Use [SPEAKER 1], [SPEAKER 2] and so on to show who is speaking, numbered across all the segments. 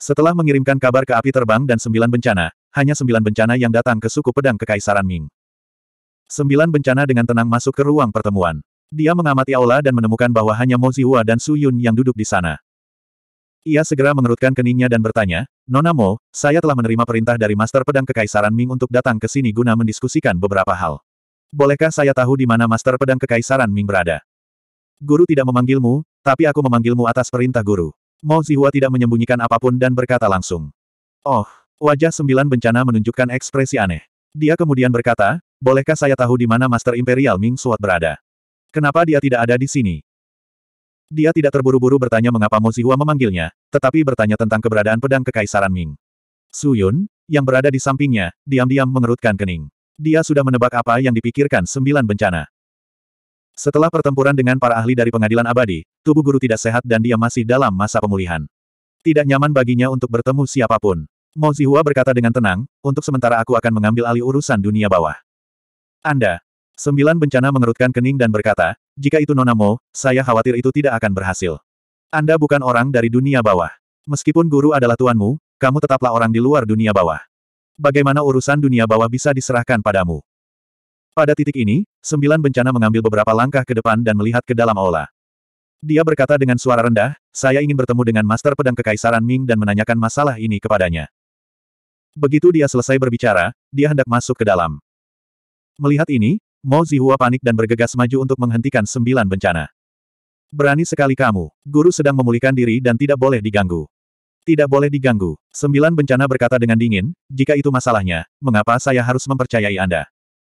[SPEAKER 1] Setelah mengirimkan kabar ke api terbang dan sembilan bencana, hanya sembilan bencana yang datang ke suku pedang Kekaisaran Ming. Sembilan bencana dengan tenang masuk ke ruang pertemuan. Dia mengamati aula dan menemukan bahwa hanya Mo Zihua dan Su Yun yang duduk di sana. Ia segera mengerutkan keningnya dan bertanya, Nona Mo, saya telah menerima perintah dari Master Pedang Kekaisaran Ming untuk datang ke sini guna mendiskusikan beberapa hal. Bolehkah saya tahu di mana Master Pedang Kekaisaran Ming berada? Guru tidak memanggilmu, tapi aku memanggilmu atas perintah guru. Mo Zihua tidak menyembunyikan apapun dan berkata langsung. Oh, wajah sembilan bencana menunjukkan ekspresi aneh. Dia kemudian berkata, bolehkah saya tahu di mana Master Imperial Ming Suat berada? Kenapa dia tidak ada di sini? Dia tidak terburu-buru bertanya mengapa Mo Zihua memanggilnya, tetapi bertanya tentang keberadaan pedang kekaisaran Ming. Su Yun, yang berada di sampingnya, diam-diam mengerutkan kening. Dia sudah menebak apa yang dipikirkan sembilan bencana. Setelah pertempuran dengan para ahli dari pengadilan abadi, tubuh guru tidak sehat dan dia masih dalam masa pemulihan. Tidak nyaman baginya untuk bertemu siapapun. Mo Zihua berkata dengan tenang, untuk sementara aku akan mengambil alih urusan dunia bawah. Anda. Sembilan bencana mengerutkan kening dan berkata, jika itu Nona Mo, saya khawatir itu tidak akan berhasil. Anda bukan orang dari dunia bawah. Meskipun guru adalah tuanmu, kamu tetaplah orang di luar dunia bawah. Bagaimana urusan dunia bawah bisa diserahkan padamu? Pada titik ini, sembilan bencana mengambil beberapa langkah ke depan dan melihat ke dalam aula. Dia berkata dengan suara rendah, saya ingin bertemu dengan Master Pedang Kekaisaran Ming dan menanyakan masalah ini kepadanya. Begitu dia selesai berbicara, dia hendak masuk ke dalam. Melihat ini, Mo Zihua panik dan bergegas maju untuk menghentikan sembilan bencana. Berani sekali kamu, guru sedang memulihkan diri dan tidak boleh diganggu. Tidak boleh diganggu. Sembilan bencana berkata dengan dingin, jika itu masalahnya, mengapa saya harus mempercayai Anda?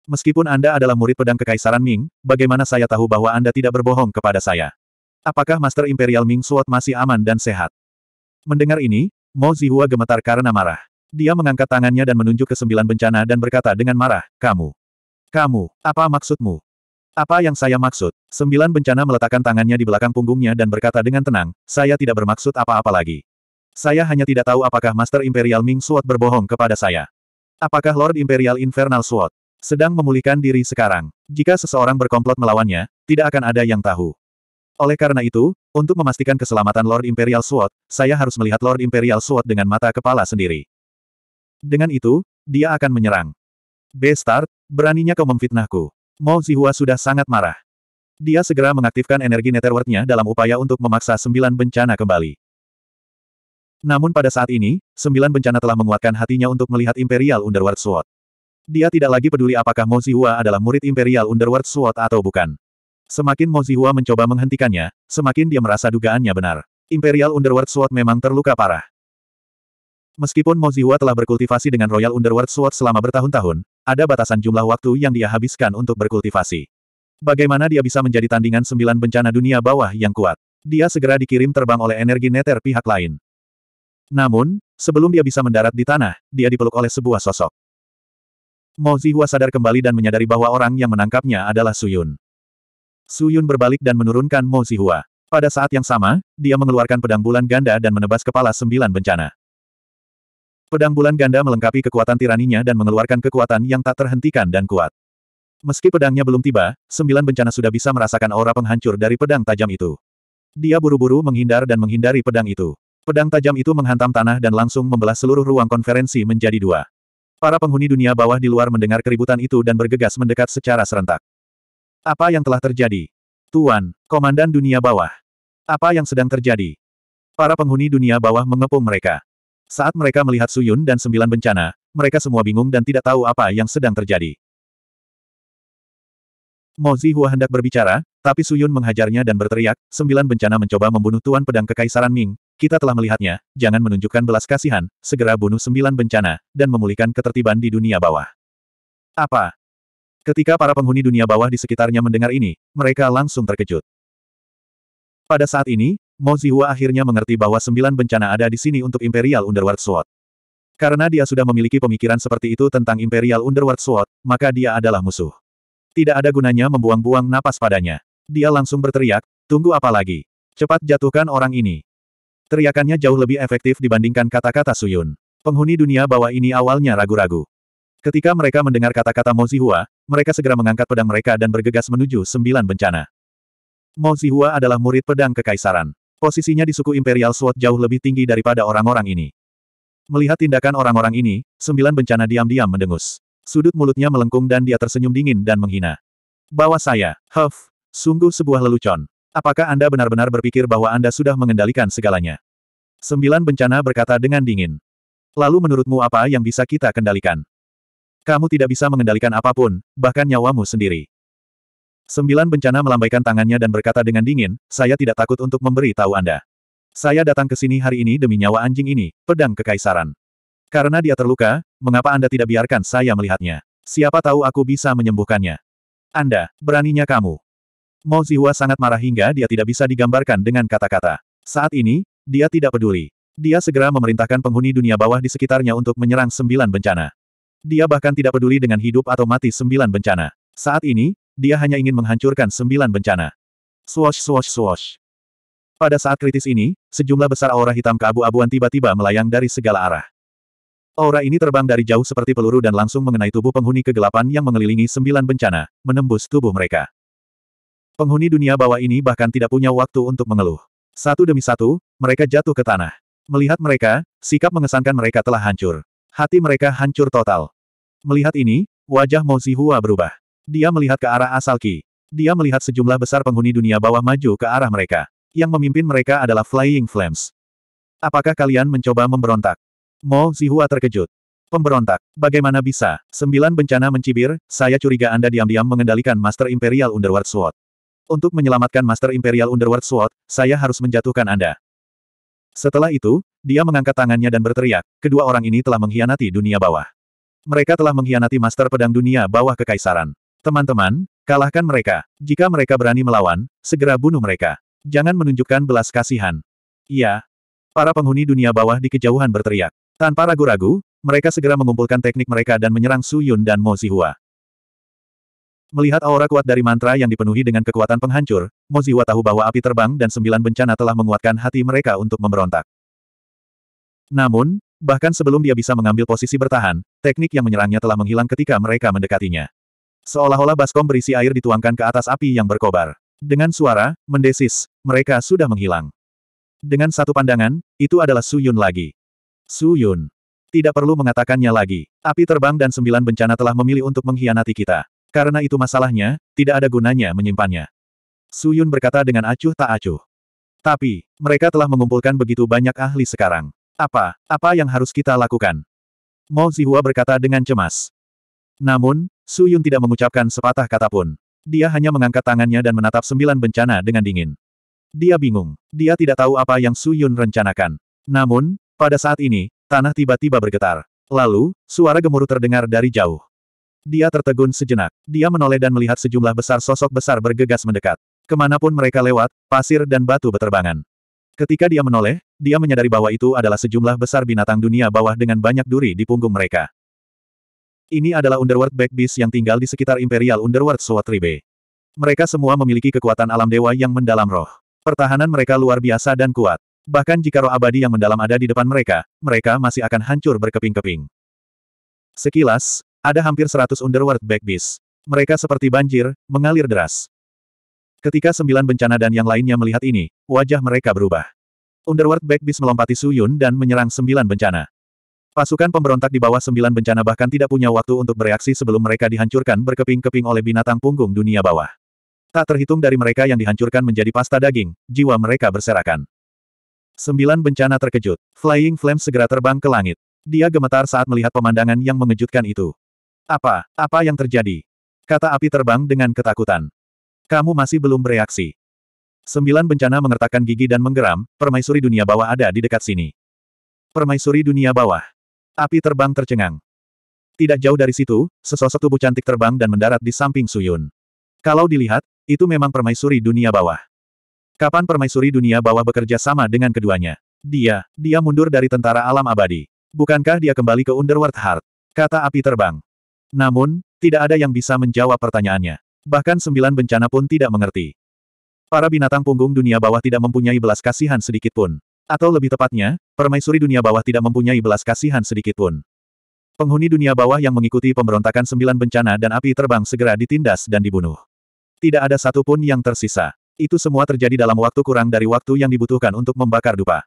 [SPEAKER 1] Meskipun Anda adalah murid pedang Kekaisaran Ming, bagaimana saya tahu bahwa Anda tidak berbohong kepada saya? Apakah Master Imperial Ming Suot masih aman dan sehat? Mendengar ini, Mo Zihua gemetar karena marah. Dia mengangkat tangannya dan menunjuk ke sembilan bencana dan berkata dengan marah, Kamu! Kamu, apa maksudmu? Apa yang saya maksud? Sembilan bencana meletakkan tangannya di belakang punggungnya dan berkata dengan tenang, saya tidak bermaksud apa-apa lagi. Saya hanya tidak tahu apakah Master Imperial Ming Suot berbohong kepada saya. Apakah Lord Imperial Infernal Suot?". Sedang memulihkan diri sekarang. Jika seseorang berkomplot melawannya, tidak akan ada yang tahu. Oleh karena itu, untuk memastikan keselamatan Lord Imperial Sword, saya harus melihat Lord Imperial Sword dengan mata kepala sendiri. Dengan itu, dia akan menyerang. Bestart, beraninya kau memfitnahku. Mo Zihua sudah sangat marah. Dia segera mengaktifkan energi Netterward-nya dalam upaya untuk memaksa sembilan bencana kembali. Namun pada saat ini, sembilan bencana telah menguatkan hatinya untuk melihat Imperial Underworld Sword. Dia tidak lagi peduli apakah Mo Zihua adalah murid Imperial Underworld Sword atau bukan. Semakin Mo Zihua mencoba menghentikannya, semakin dia merasa dugaannya benar. Imperial Underworld Sword memang terluka parah. Meskipun Mo Zihua telah berkultivasi dengan Royal Underworld Sword selama bertahun-tahun, ada batasan jumlah waktu yang dia habiskan untuk berkultivasi. Bagaimana dia bisa menjadi tandingan sembilan bencana dunia bawah yang kuat? Dia segera dikirim terbang oleh energi neter pihak lain. Namun, sebelum dia bisa mendarat di tanah, dia dipeluk oleh sebuah sosok. Mo Zihua sadar kembali dan menyadari bahwa orang yang menangkapnya adalah Suyun. Suyun berbalik dan menurunkan Mo Zihua. Pada saat yang sama, dia mengeluarkan pedang bulan ganda dan menebas kepala sembilan bencana. Pedang bulan ganda melengkapi kekuatan tiraninya dan mengeluarkan kekuatan yang tak terhentikan dan kuat. Meski pedangnya belum tiba, sembilan bencana sudah bisa merasakan aura penghancur dari pedang tajam itu. Dia buru-buru menghindar dan menghindari pedang itu. Pedang tajam itu menghantam tanah dan langsung membelah seluruh ruang konferensi menjadi dua. Para penghuni dunia bawah di luar mendengar keributan itu dan bergegas mendekat secara serentak. Apa yang telah terjadi? Tuan, Komandan Dunia Bawah. Apa yang sedang terjadi? Para penghuni dunia bawah mengepung mereka. Saat mereka melihat Suyun dan sembilan bencana, mereka semua bingung dan tidak tahu apa yang sedang terjadi. Mo Zihua hendak berbicara, tapi Suyun menghajarnya dan berteriak, sembilan bencana mencoba membunuh Tuan Pedang Kekaisaran Ming, kita telah melihatnya, jangan menunjukkan belas kasihan, segera bunuh sembilan bencana, dan memulihkan ketertiban di dunia bawah. Apa? Ketika para penghuni dunia bawah di sekitarnya mendengar ini, mereka langsung terkejut. Pada saat ini, Mo Zihua akhirnya mengerti bahwa sembilan bencana ada di sini untuk Imperial Underworld Sword. Karena dia sudah memiliki pemikiran seperti itu tentang Imperial Underworld Sword, maka dia adalah musuh. Tidak ada gunanya membuang-buang napas padanya. Dia langsung berteriak, tunggu apa lagi? Cepat jatuhkan orang ini. Teriakannya jauh lebih efektif dibandingkan kata-kata Suyun. Penghuni dunia bawah ini awalnya ragu-ragu. Ketika mereka mendengar kata-kata Mo Zihua, mereka segera mengangkat pedang mereka dan bergegas menuju sembilan bencana. Mo Zihua adalah murid pedang kekaisaran. Posisinya di suku Imperial Sword jauh lebih tinggi daripada orang-orang ini. Melihat tindakan orang-orang ini, sembilan bencana diam-diam mendengus. Sudut mulutnya melengkung dan dia tersenyum dingin dan menghina. Bawa saya, Huff, sungguh sebuah lelucon. Apakah Anda benar-benar berpikir bahwa Anda sudah mengendalikan segalanya? Sembilan bencana berkata dengan dingin. Lalu menurutmu apa yang bisa kita kendalikan? Kamu tidak bisa mengendalikan apapun, bahkan nyawamu sendiri. Sembilan bencana melambaikan tangannya dan berkata dengan dingin, saya tidak takut untuk memberi tahu Anda. Saya datang ke sini hari ini demi nyawa anjing ini, pedang kekaisaran. Karena dia terluka, mengapa Anda tidak biarkan saya melihatnya? Siapa tahu aku bisa menyembuhkannya. Anda, beraninya kamu. Mo Zihua sangat marah hingga dia tidak bisa digambarkan dengan kata-kata. Saat ini, dia tidak peduli. Dia segera memerintahkan penghuni dunia bawah di sekitarnya untuk menyerang sembilan bencana. Dia bahkan tidak peduli dengan hidup atau mati sembilan bencana. Saat ini, dia hanya ingin menghancurkan sembilan bencana. Swash swash swash. Pada saat kritis ini, sejumlah besar aura hitam keabu-abuan tiba-tiba melayang dari segala arah. Aura ini terbang dari jauh seperti peluru dan langsung mengenai tubuh penghuni kegelapan yang mengelilingi sembilan bencana, menembus tubuh mereka. Penghuni dunia bawah ini bahkan tidak punya waktu untuk mengeluh. Satu demi satu, mereka jatuh ke tanah. Melihat mereka, sikap mengesankan mereka telah hancur. Hati mereka hancur total. Melihat ini, wajah Mo Zihua berubah. Dia melihat ke arah asal Qi. Dia melihat sejumlah besar penghuni dunia bawah maju ke arah mereka. Yang memimpin mereka adalah Flying Flames. Apakah kalian mencoba memberontak? Mo Zihua terkejut. Pemberontak, bagaimana bisa? Sembilan bencana mencibir, saya curiga Anda diam-diam mengendalikan Master Imperial Underworld Sword. Untuk menyelamatkan Master Imperial Underworld Sword, saya harus menjatuhkan Anda. Setelah itu, dia mengangkat tangannya dan berteriak, kedua orang ini telah mengkhianati dunia bawah. Mereka telah mengkhianati Master Pedang Dunia bawah kekaisaran. Teman-teman, kalahkan mereka. Jika mereka berani melawan, segera bunuh mereka. Jangan menunjukkan belas kasihan. Iya. Para penghuni dunia bawah di kejauhan berteriak. Tanpa ragu-ragu, mereka segera mengumpulkan teknik mereka dan menyerang Su Yun dan Mo Zihua. Melihat aura kuat dari mantra yang dipenuhi dengan kekuatan penghancur, Moziwa tahu bahwa api terbang dan sembilan bencana telah menguatkan hati mereka untuk memberontak. Namun, bahkan sebelum dia bisa mengambil posisi bertahan, teknik yang menyerangnya telah menghilang ketika mereka mendekatinya. Seolah-olah baskom berisi air dituangkan ke atas api yang berkobar. Dengan suara, mendesis, mereka sudah menghilang. Dengan satu pandangan, itu adalah Su Yun lagi. Su Yun. Tidak perlu mengatakannya lagi. Api terbang dan sembilan bencana telah memilih untuk mengkhianati kita. Karena itu masalahnya, tidak ada gunanya menyimpannya. Su Yun berkata dengan acuh tak acuh. Tapi, mereka telah mengumpulkan begitu banyak ahli sekarang. Apa, apa yang harus kita lakukan? Mo Zihua berkata dengan cemas. Namun, Su Yun tidak mengucapkan sepatah kata pun. Dia hanya mengangkat tangannya dan menatap sembilan bencana dengan dingin. Dia bingung. Dia tidak tahu apa yang Su Yun rencanakan. Namun, pada saat ini, tanah tiba-tiba bergetar. Lalu, suara gemuruh terdengar dari jauh. Dia tertegun sejenak. Dia menoleh dan melihat sejumlah besar sosok besar bergegas mendekat. Kemanapun mereka lewat, pasir dan batu beterbangan. Ketika dia menoleh, dia menyadari bahwa itu adalah sejumlah besar binatang dunia bawah dengan banyak duri di punggung mereka. Ini adalah Underworld Backbeast yang tinggal di sekitar Imperial Underworld Sword Tribe. Mereka semua memiliki kekuatan alam dewa yang mendalam roh. Pertahanan mereka luar biasa dan kuat. Bahkan jika roh abadi yang mendalam ada di depan mereka, mereka masih akan hancur berkeping-keping. Sekilas, ada hampir seratus Underworld Backbeast. Mereka seperti banjir, mengalir deras. Ketika sembilan bencana dan yang lainnya melihat ini, wajah mereka berubah. Underworld Backbeast melompati Suyun dan menyerang sembilan bencana. Pasukan pemberontak di bawah sembilan bencana bahkan tidak punya waktu untuk bereaksi sebelum mereka dihancurkan berkeping-keping oleh binatang punggung dunia bawah. Tak terhitung dari mereka yang dihancurkan menjadi pasta daging, jiwa mereka berserakan. Sembilan bencana terkejut. Flying Flame segera terbang ke langit. Dia gemetar saat melihat pemandangan yang mengejutkan itu. Apa, apa yang terjadi? Kata api terbang dengan ketakutan. Kamu masih belum bereaksi. Sembilan bencana mengertakkan gigi dan menggeram, permaisuri dunia bawah ada di dekat sini. Permaisuri dunia bawah. Api terbang tercengang. Tidak jauh dari situ, sesosok tubuh cantik terbang dan mendarat di samping Suyun. Kalau dilihat, itu memang permaisuri dunia bawah. Kapan permaisuri dunia bawah bekerja sama dengan keduanya? Dia, dia mundur dari tentara alam abadi. Bukankah dia kembali ke Underworld Heart? Kata api terbang. Namun, tidak ada yang bisa menjawab pertanyaannya. Bahkan sembilan bencana pun tidak mengerti. Para binatang punggung dunia bawah tidak mempunyai belas kasihan sedikit pun, Atau lebih tepatnya, permaisuri dunia bawah tidak mempunyai belas kasihan sedikit pun. Penghuni dunia bawah yang mengikuti pemberontakan sembilan bencana dan api terbang segera ditindas dan dibunuh. Tidak ada satupun yang tersisa. Itu semua terjadi dalam waktu kurang dari waktu yang dibutuhkan untuk membakar dupa.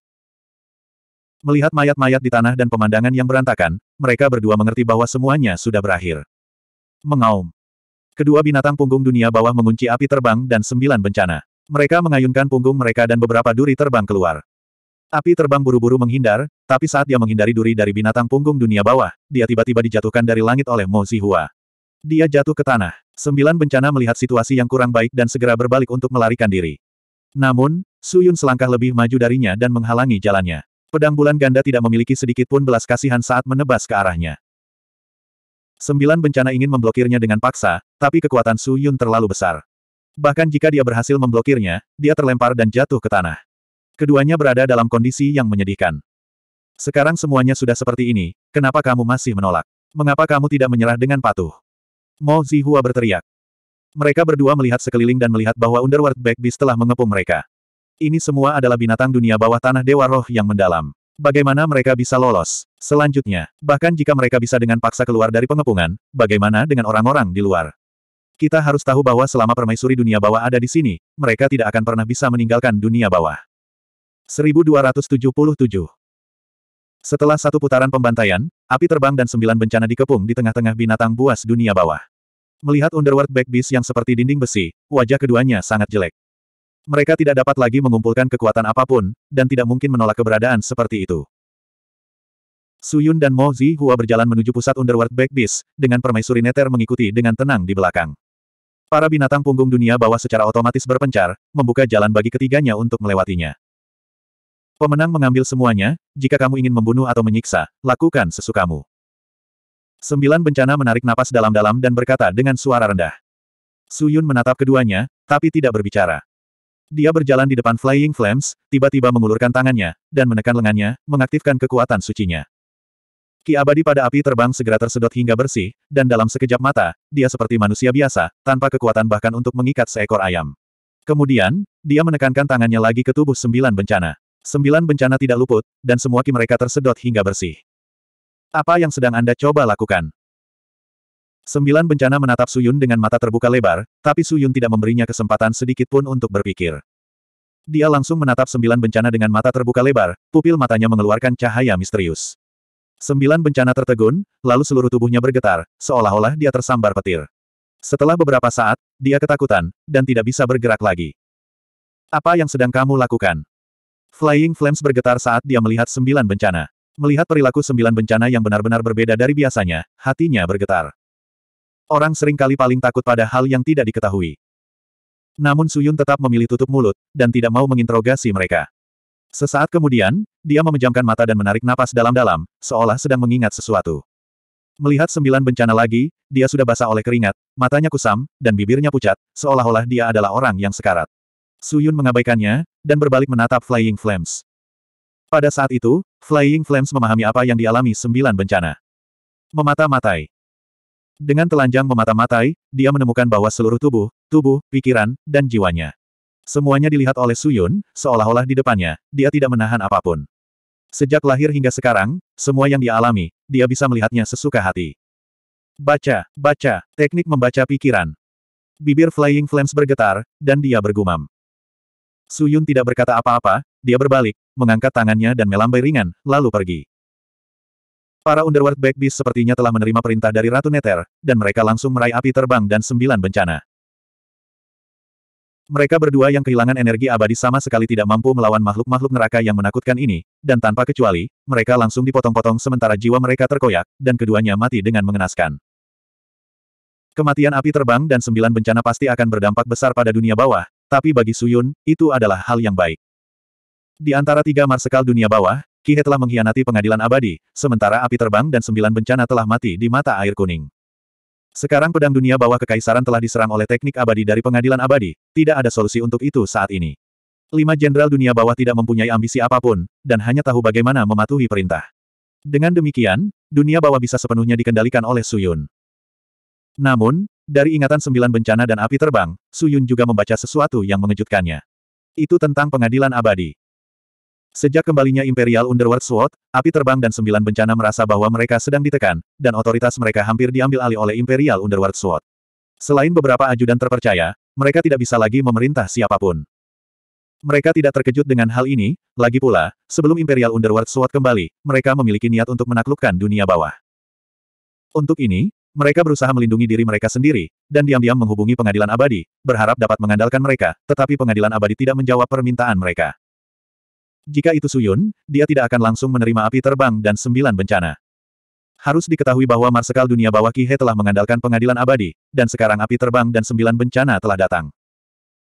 [SPEAKER 1] Melihat mayat-mayat di tanah dan pemandangan yang berantakan, mereka berdua mengerti bahwa semuanya sudah berakhir. Mengaum. Kedua binatang punggung dunia bawah mengunci api terbang dan sembilan bencana. Mereka mengayunkan punggung mereka dan beberapa duri terbang keluar. Api terbang buru-buru menghindar, tapi saat dia menghindari duri dari binatang punggung dunia bawah, dia tiba-tiba dijatuhkan dari langit oleh Mo Zihua. Dia jatuh ke tanah. Sembilan bencana melihat situasi yang kurang baik dan segera berbalik untuk melarikan diri. Namun, Suyun selangkah lebih maju darinya dan menghalangi jalannya. Pedang bulan ganda tidak memiliki sedikit pun belas kasihan saat menebas ke arahnya. Sembilan bencana ingin memblokirnya dengan paksa, tapi kekuatan Su Yun terlalu besar. Bahkan jika dia berhasil memblokirnya, dia terlempar dan jatuh ke tanah. Keduanya berada dalam kondisi yang menyedihkan. Sekarang semuanya sudah seperti ini, kenapa kamu masih menolak? Mengapa kamu tidak menyerah dengan patuh? Mo Zihua berteriak. Mereka berdua melihat sekeliling dan melihat bahwa Underworld Back Beast telah mengepung mereka. Ini semua adalah binatang dunia bawah tanah Dewa Roh yang mendalam. Bagaimana mereka bisa lolos? Selanjutnya, bahkan jika mereka bisa dengan paksa keluar dari pengepungan, bagaimana dengan orang-orang di luar? Kita harus tahu bahwa selama permaisuri dunia bawah ada di sini, mereka tidak akan pernah bisa meninggalkan dunia bawah. 1277 Setelah satu putaran pembantaian, api terbang dan sembilan bencana dikepung di tengah-tengah binatang buas dunia bawah. Melihat Underworld Backbeast yang seperti dinding besi, wajah keduanya sangat jelek. Mereka tidak dapat lagi mengumpulkan kekuatan apapun, dan tidak mungkin menolak keberadaan seperti itu. Suyun dan Mo Zihua berjalan menuju pusat Underworld Black dengan permaisuri neter mengikuti dengan tenang di belakang. Para binatang punggung dunia bawah secara otomatis berpencar, membuka jalan bagi ketiganya untuk melewatinya. Pemenang mengambil semuanya, jika kamu ingin membunuh atau menyiksa, lakukan sesukamu. Sembilan bencana menarik napas dalam-dalam dan berkata dengan suara rendah. Suyun menatap keduanya, tapi tidak berbicara. Dia berjalan di depan Flying Flames, tiba-tiba mengulurkan tangannya, dan menekan lengannya, mengaktifkan kekuatan sucinya. Ki abadi pada api terbang segera tersedot hingga bersih, dan dalam sekejap mata, dia seperti manusia biasa, tanpa kekuatan bahkan untuk mengikat seekor ayam. Kemudian, dia menekankan tangannya lagi ke tubuh sembilan bencana. Sembilan bencana tidak luput, dan semua ki mereka tersedot hingga bersih. Apa yang sedang Anda coba lakukan? Sembilan bencana menatap Suyun dengan mata terbuka lebar, tapi Suyun tidak memberinya kesempatan sedikit pun untuk berpikir. Dia langsung menatap sembilan bencana dengan mata terbuka lebar, pupil matanya mengeluarkan cahaya misterius. Sembilan bencana tertegun, lalu seluruh tubuhnya bergetar, seolah-olah dia tersambar petir. Setelah beberapa saat, dia ketakutan, dan tidak bisa bergerak lagi. Apa yang sedang kamu lakukan? Flying Flames bergetar saat dia melihat sembilan bencana. Melihat perilaku sembilan bencana yang benar-benar berbeda dari biasanya, hatinya bergetar. Orang seringkali paling takut pada hal yang tidak diketahui. Namun Suyun tetap memilih tutup mulut, dan tidak mau menginterogasi mereka. Sesaat kemudian, dia memejamkan mata dan menarik napas dalam-dalam, seolah sedang mengingat sesuatu. Melihat sembilan bencana lagi, dia sudah basah oleh keringat, matanya kusam, dan bibirnya pucat, seolah-olah dia adalah orang yang sekarat. Suyun mengabaikannya, dan berbalik menatap Flying Flames. Pada saat itu, Flying Flames memahami apa yang dialami sembilan bencana. Memata-matai. Dengan telanjang memata-matai, dia menemukan bahwa seluruh tubuh, tubuh, pikiran, dan jiwanya. Semuanya dilihat oleh Suyun, seolah-olah di depannya, dia tidak menahan apapun. Sejak lahir hingga sekarang, semua yang dia alami, dia bisa melihatnya sesuka hati. Baca, baca, teknik membaca pikiran. Bibir Flying Flames bergetar, dan dia bergumam. Suyun tidak berkata apa-apa, dia berbalik, mengangkat tangannya dan melambai ringan, lalu pergi. Para Underworld Backbeast sepertinya telah menerima perintah dari Ratu Neter, dan mereka langsung meraih api terbang dan sembilan bencana. Mereka berdua yang kehilangan energi abadi sama sekali tidak mampu melawan makhluk-makhluk neraka yang menakutkan ini, dan tanpa kecuali, mereka langsung dipotong-potong sementara jiwa mereka terkoyak, dan keduanya mati dengan mengenaskan. Kematian api terbang dan sembilan bencana pasti akan berdampak besar pada dunia bawah, tapi bagi Suyun, itu adalah hal yang baik. Di antara tiga marsekal dunia bawah, Kihe telah mengkhianati pengadilan abadi, sementara api terbang dan sembilan bencana telah mati di mata air kuning. Sekarang pedang dunia bawah kekaisaran telah diserang oleh teknik abadi dari pengadilan abadi, tidak ada solusi untuk itu saat ini. Lima jenderal dunia bawah tidak mempunyai ambisi apapun, dan hanya tahu bagaimana mematuhi perintah. Dengan demikian, dunia bawah bisa sepenuhnya dikendalikan oleh Suyun. Namun, dari ingatan sembilan bencana dan api terbang, Suyun juga membaca sesuatu yang mengejutkannya. Itu tentang pengadilan abadi. Sejak kembalinya Imperial Underworld Sword, api terbang dan sembilan bencana merasa bahwa mereka sedang ditekan, dan otoritas mereka hampir diambil alih oleh Imperial Underworld Sword. Selain beberapa ajudan terpercaya, mereka tidak bisa lagi memerintah siapapun. Mereka tidak terkejut dengan hal ini, lagi pula, sebelum Imperial Underworld Sword kembali, mereka memiliki niat untuk menaklukkan dunia bawah. Untuk ini, mereka berusaha melindungi diri mereka sendiri, dan diam-diam menghubungi pengadilan abadi, berharap dapat mengandalkan mereka, tetapi pengadilan abadi tidak menjawab permintaan mereka. Jika itu Suyun, dia tidak akan langsung menerima api terbang dan sembilan bencana. Harus diketahui bahwa Marsekal Dunia Bawah Kihe telah mengandalkan pengadilan abadi, dan sekarang api terbang dan sembilan bencana telah datang.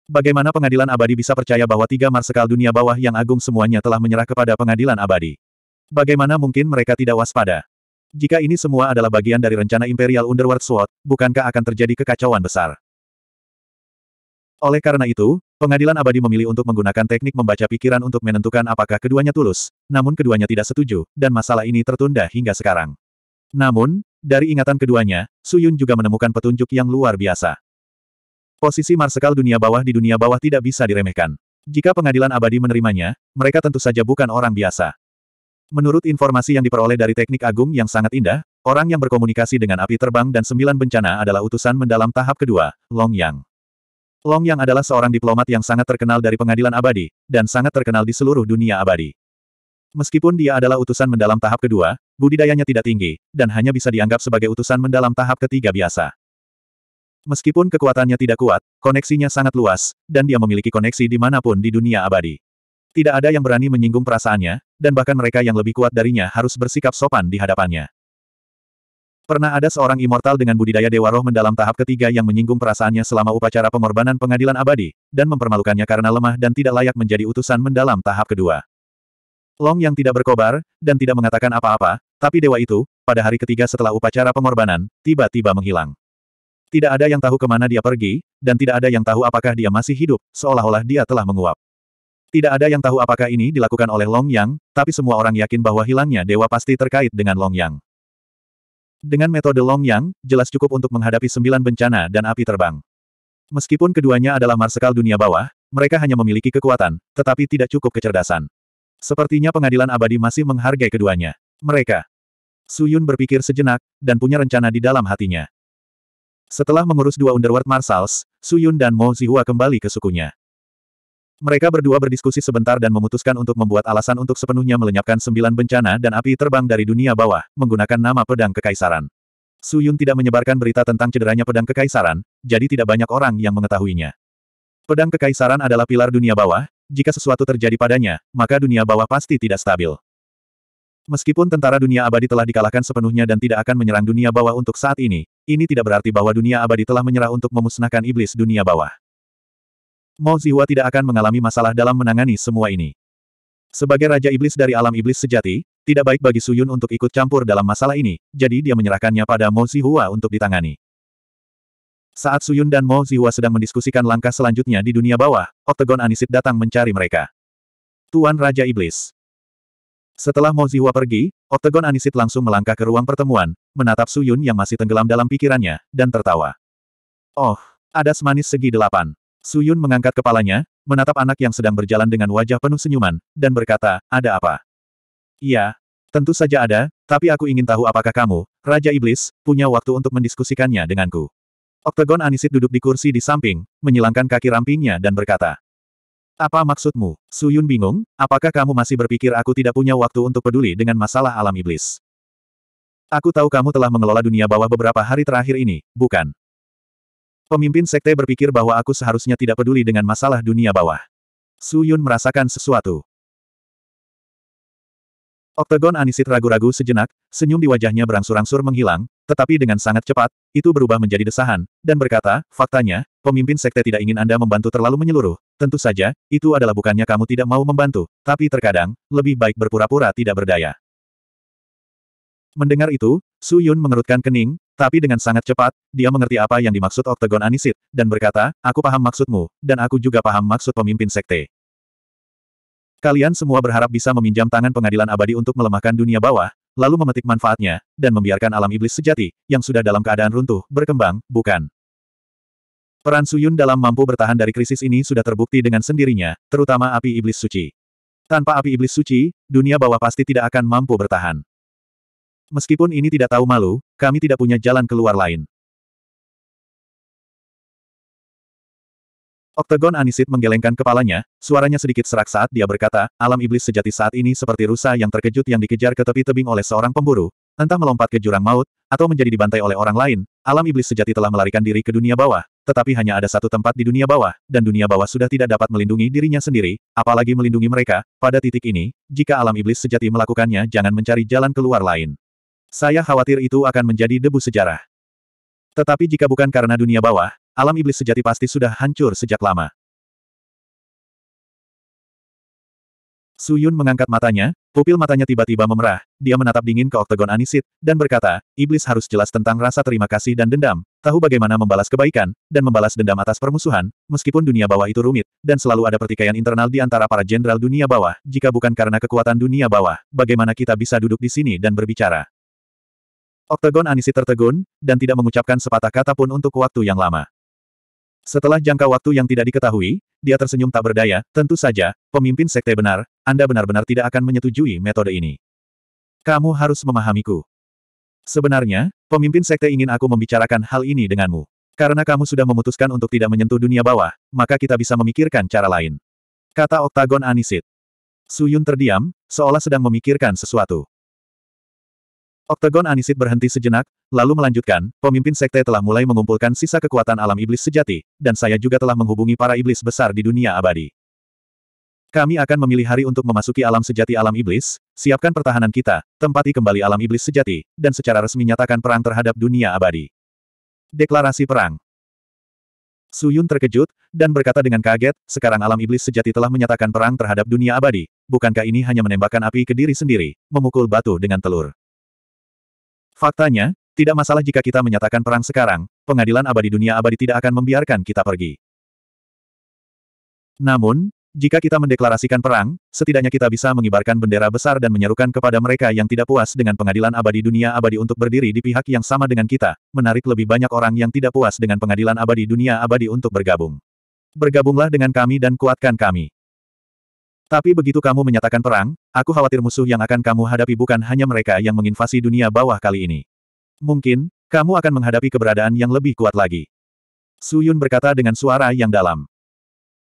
[SPEAKER 1] Bagaimana pengadilan abadi bisa percaya bahwa tiga marsekal dunia bawah yang agung semuanya telah menyerah kepada pengadilan abadi? Bagaimana mungkin mereka tidak waspada? Jika ini semua adalah bagian dari rencana Imperial Underworld Sword, bukankah akan terjadi kekacauan besar? Oleh karena itu, Pengadilan abadi memilih untuk menggunakan teknik membaca pikiran untuk menentukan apakah keduanya tulus, namun keduanya tidak setuju, dan masalah ini tertunda hingga sekarang. Namun, dari ingatan keduanya, Su Yun juga menemukan petunjuk yang luar biasa. Posisi marsekal dunia bawah di dunia bawah tidak bisa diremehkan. Jika pengadilan abadi menerimanya, mereka tentu saja bukan orang biasa. Menurut informasi yang diperoleh dari teknik agung yang sangat indah, orang yang berkomunikasi dengan api terbang dan sembilan bencana adalah utusan mendalam tahap kedua, Long Yang. Long Yang adalah seorang diplomat yang sangat terkenal dari pengadilan abadi, dan sangat terkenal di seluruh dunia abadi. Meskipun dia adalah utusan mendalam tahap kedua, budidayanya tidak tinggi, dan hanya bisa dianggap sebagai utusan mendalam tahap ketiga biasa. Meskipun kekuatannya tidak kuat, koneksinya sangat luas, dan dia memiliki koneksi dimanapun di dunia abadi. Tidak ada yang berani menyinggung perasaannya, dan bahkan mereka yang lebih kuat darinya harus bersikap sopan di hadapannya. Pernah ada seorang immortal dengan budidaya Dewa Roh mendalam tahap ketiga yang menyinggung perasaannya selama upacara pengorbanan pengadilan abadi, dan mempermalukannya karena lemah dan tidak layak menjadi utusan mendalam tahap kedua. Long yang tidak berkobar, dan tidak mengatakan apa-apa, tapi dewa itu, pada hari ketiga setelah upacara pengorbanan, tiba-tiba menghilang. Tidak ada yang tahu kemana dia pergi, dan tidak ada yang tahu apakah dia masih hidup, seolah-olah dia telah menguap. Tidak ada yang tahu apakah ini dilakukan oleh Long Yang, tapi semua orang yakin bahwa hilangnya dewa pasti terkait dengan Long Yang. Dengan metode Long Yang, jelas cukup untuk menghadapi sembilan bencana dan api terbang. Meskipun keduanya adalah marsekal dunia bawah, mereka hanya memiliki kekuatan, tetapi tidak cukup kecerdasan. Sepertinya pengadilan abadi masih menghargai keduanya. Mereka. Su Yun berpikir sejenak, dan punya rencana di dalam hatinya. Setelah mengurus dua Underworld Marsals, Yun dan Mo Zihua kembali ke sukunya. Mereka berdua berdiskusi sebentar dan memutuskan untuk membuat alasan untuk sepenuhnya melenyapkan sembilan bencana dan api terbang dari dunia bawah, menggunakan nama pedang kekaisaran. Su Yun tidak menyebarkan berita tentang cederanya pedang kekaisaran, jadi tidak banyak orang yang mengetahuinya. Pedang kekaisaran adalah pilar dunia bawah, jika sesuatu terjadi padanya, maka dunia bawah pasti tidak stabil. Meskipun tentara dunia abadi telah dikalahkan sepenuhnya dan tidak akan menyerang dunia bawah untuk saat ini, ini tidak berarti bahwa dunia abadi telah menyerah untuk memusnahkan iblis dunia bawah. Mo Ziwa tidak akan mengalami masalah dalam menangani semua ini. Sebagai Raja Iblis dari alam iblis sejati, tidak baik bagi Suyun untuk ikut campur dalam masalah ini, jadi dia menyerahkannya pada Mo Zihua untuk ditangani. Saat Suyun dan Mo Zihua sedang mendiskusikan langkah selanjutnya di dunia bawah, Oktagon Anisit datang mencari mereka. Tuan Raja Iblis. Setelah Mo Zihua pergi, Oktagon Anisit langsung melangkah ke ruang pertemuan, menatap Suyun yang masih tenggelam dalam pikirannya, dan tertawa. Oh, ada semanis segi delapan. Suyun mengangkat kepalanya, menatap anak yang sedang berjalan dengan wajah penuh senyuman, dan berkata, ada apa? Iya, tentu saja ada, tapi aku ingin tahu apakah kamu, Raja Iblis, punya waktu untuk mendiskusikannya denganku. Oktagon Anisit duduk di kursi di samping, menyilangkan kaki rampingnya dan berkata, Apa maksudmu? Suyun bingung, apakah kamu masih berpikir aku tidak punya waktu untuk peduli dengan masalah alam iblis? Aku tahu kamu telah mengelola dunia bawah beberapa hari terakhir ini, bukan? Pemimpin sekte berpikir bahwa aku seharusnya tidak peduli dengan masalah dunia bawah. Su Yun merasakan sesuatu. Oktagon Anisit ragu-ragu sejenak, senyum di wajahnya berangsur-angsur menghilang, tetapi dengan sangat cepat, itu berubah menjadi desahan, dan berkata, faktanya, pemimpin sekte tidak ingin Anda membantu terlalu menyeluruh. Tentu saja, itu adalah bukannya kamu tidak mau membantu, tapi terkadang, lebih baik berpura-pura tidak berdaya. Mendengar itu, Su Yun mengerutkan kening, tapi dengan sangat cepat, dia mengerti apa yang dimaksud Oktagon Anisit, dan berkata, aku paham maksudmu, dan aku juga paham maksud pemimpin sekte. Kalian semua berharap bisa meminjam tangan pengadilan abadi untuk melemahkan dunia bawah, lalu memetik manfaatnya, dan membiarkan alam iblis sejati, yang sudah dalam keadaan runtuh, berkembang, bukan. Peran Suyun dalam mampu bertahan dari krisis ini sudah terbukti dengan sendirinya, terutama api iblis suci. Tanpa api iblis suci, dunia bawah pasti tidak akan mampu bertahan. Meskipun ini tidak tahu malu, kami tidak punya jalan keluar lain. Oktagon Anisit menggelengkan kepalanya, suaranya sedikit serak saat dia berkata, alam iblis sejati saat ini seperti rusa yang terkejut yang dikejar ke tepi tebing oleh seorang pemburu, entah melompat ke jurang maut, atau menjadi dibantai oleh orang lain, alam iblis sejati telah melarikan diri ke dunia bawah, tetapi hanya ada satu tempat di dunia bawah, dan dunia bawah sudah tidak dapat melindungi dirinya sendiri, apalagi melindungi mereka, pada titik ini, jika alam iblis sejati melakukannya jangan mencari jalan keluar lain. Saya khawatir itu akan menjadi debu sejarah. Tetapi jika bukan karena dunia bawah, alam iblis sejati pasti sudah hancur sejak lama. Suyun mengangkat matanya, pupil matanya tiba-tiba memerah, dia menatap dingin ke oktagon Anisit, dan berkata, iblis harus jelas tentang rasa terima kasih dan dendam, tahu bagaimana membalas kebaikan, dan membalas dendam atas permusuhan, meskipun dunia bawah itu rumit, dan selalu ada pertikaian internal di antara para jenderal dunia bawah, jika bukan karena kekuatan dunia bawah, bagaimana kita bisa duduk di sini dan berbicara. Oktagon Anisi tertegun, dan tidak mengucapkan sepatah kata pun untuk waktu yang lama. Setelah jangka waktu yang tidak diketahui, dia tersenyum tak berdaya, tentu saja, pemimpin sekte benar, Anda benar-benar tidak akan menyetujui metode ini. Kamu harus memahamiku. Sebenarnya, pemimpin sekte ingin aku membicarakan hal ini denganmu. Karena kamu sudah memutuskan untuk tidak menyentuh dunia bawah, maka kita bisa memikirkan cara lain. Kata Oktagon Anisit. Suyun terdiam, seolah sedang memikirkan sesuatu. Oktagon Anisit berhenti sejenak, lalu melanjutkan, pemimpin sekte telah mulai mengumpulkan sisa kekuatan alam iblis sejati, dan saya juga telah menghubungi para iblis besar di dunia abadi. Kami akan memilih hari untuk memasuki alam sejati alam iblis, siapkan pertahanan kita, tempati kembali alam iblis sejati, dan secara resmi nyatakan perang terhadap dunia abadi. Deklarasi Perang Suyun terkejut, dan berkata dengan kaget, sekarang alam iblis sejati telah menyatakan perang terhadap dunia abadi, bukankah ini hanya menembakkan api ke diri sendiri, memukul batu dengan telur. Faktanya, tidak masalah jika kita menyatakan perang sekarang, pengadilan abadi dunia abadi tidak akan membiarkan kita pergi. Namun, jika kita mendeklarasikan perang, setidaknya kita bisa mengibarkan bendera besar dan menyerukan kepada mereka yang tidak puas dengan pengadilan abadi dunia abadi untuk berdiri di pihak yang sama dengan kita, menarik lebih banyak orang yang tidak puas dengan pengadilan abadi dunia abadi untuk bergabung. Bergabunglah dengan kami dan kuatkan kami. Tapi begitu kamu menyatakan perang, aku khawatir musuh yang akan kamu hadapi bukan hanya mereka yang menginvasi dunia bawah kali ini. Mungkin, kamu akan menghadapi keberadaan yang lebih kuat lagi. Su Yun berkata dengan suara yang dalam.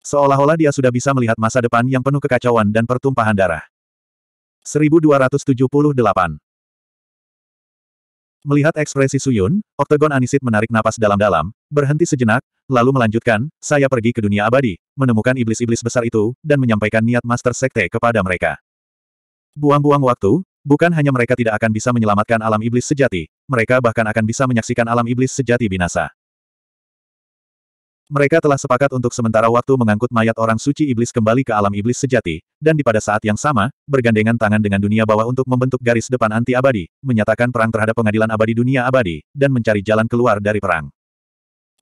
[SPEAKER 1] Seolah-olah dia sudah bisa melihat masa depan yang penuh kekacauan dan pertumpahan darah. 1278 Melihat ekspresi Su Yun, Oktagon Anisit menarik napas dalam-dalam, berhenti sejenak, lalu melanjutkan, saya pergi ke dunia abadi, menemukan iblis-iblis besar itu, dan menyampaikan niat Master Sekte kepada mereka. Buang-buang waktu, bukan hanya mereka tidak akan bisa menyelamatkan alam iblis sejati, mereka bahkan akan bisa menyaksikan alam iblis sejati binasa. Mereka telah sepakat untuk sementara waktu mengangkut mayat orang suci iblis kembali ke alam iblis sejati, dan di pada saat yang sama, bergandengan tangan dengan dunia bawah untuk membentuk garis depan anti abadi, menyatakan perang terhadap pengadilan abadi dunia abadi, dan mencari jalan keluar dari perang.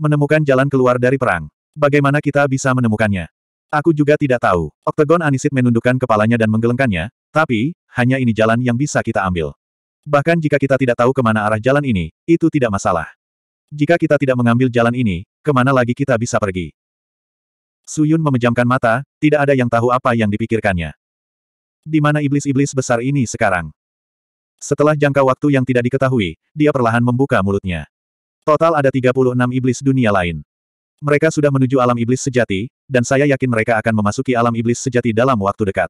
[SPEAKER 1] Menemukan jalan keluar dari perang. Bagaimana kita bisa menemukannya? Aku juga tidak tahu. Oktagon Anisit menundukkan kepalanya dan menggelengkannya, tapi, hanya ini jalan yang bisa kita ambil. Bahkan jika kita tidak tahu kemana arah jalan ini, itu tidak masalah. Jika kita tidak mengambil jalan ini, kemana lagi kita bisa pergi? Suyun memejamkan mata, tidak ada yang tahu apa yang dipikirkannya. Di mana iblis-iblis besar ini sekarang? Setelah jangka waktu yang tidak diketahui, dia perlahan membuka mulutnya. Total ada 36 iblis dunia lain. Mereka sudah menuju alam iblis sejati, dan saya yakin mereka akan memasuki alam iblis sejati dalam waktu dekat.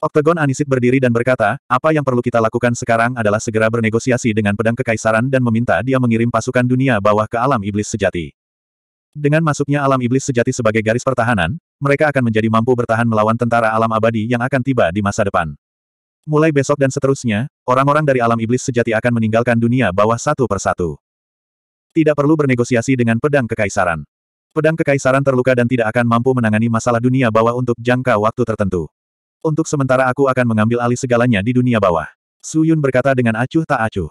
[SPEAKER 1] Oktagon Anisit berdiri dan berkata, apa yang perlu kita lakukan sekarang adalah segera bernegosiasi dengan pedang kekaisaran dan meminta dia mengirim pasukan dunia bawah ke alam iblis sejati. Dengan masuknya alam iblis sejati sebagai garis pertahanan, mereka akan menjadi mampu bertahan melawan tentara alam abadi yang akan tiba di masa depan. Mulai besok dan seterusnya, orang-orang dari alam iblis sejati akan meninggalkan dunia bawah satu persatu. Tidak perlu bernegosiasi dengan pedang kekaisaran. Pedang kekaisaran terluka dan tidak akan mampu menangani masalah dunia bawah untuk jangka waktu tertentu. Untuk sementara aku akan mengambil alih segalanya di dunia bawah. Su Yun berkata dengan acuh tak acuh.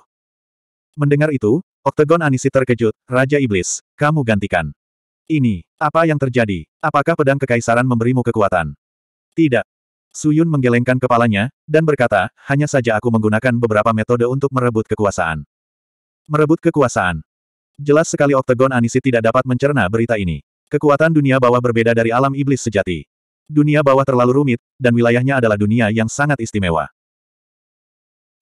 [SPEAKER 1] Mendengar itu, Oktagon Anisi terkejut, Raja Iblis, kamu gantikan. Ini, apa yang terjadi? Apakah pedang kekaisaran memberimu kekuatan? Tidak, Suyun menggelengkan kepalanya, dan berkata, hanya saja aku menggunakan beberapa metode untuk merebut kekuasaan. Merebut kekuasaan. Jelas sekali Oktagon Anisi tidak dapat mencerna berita ini. Kekuatan dunia bawah berbeda dari alam iblis sejati. Dunia bawah terlalu rumit, dan wilayahnya adalah dunia yang sangat istimewa.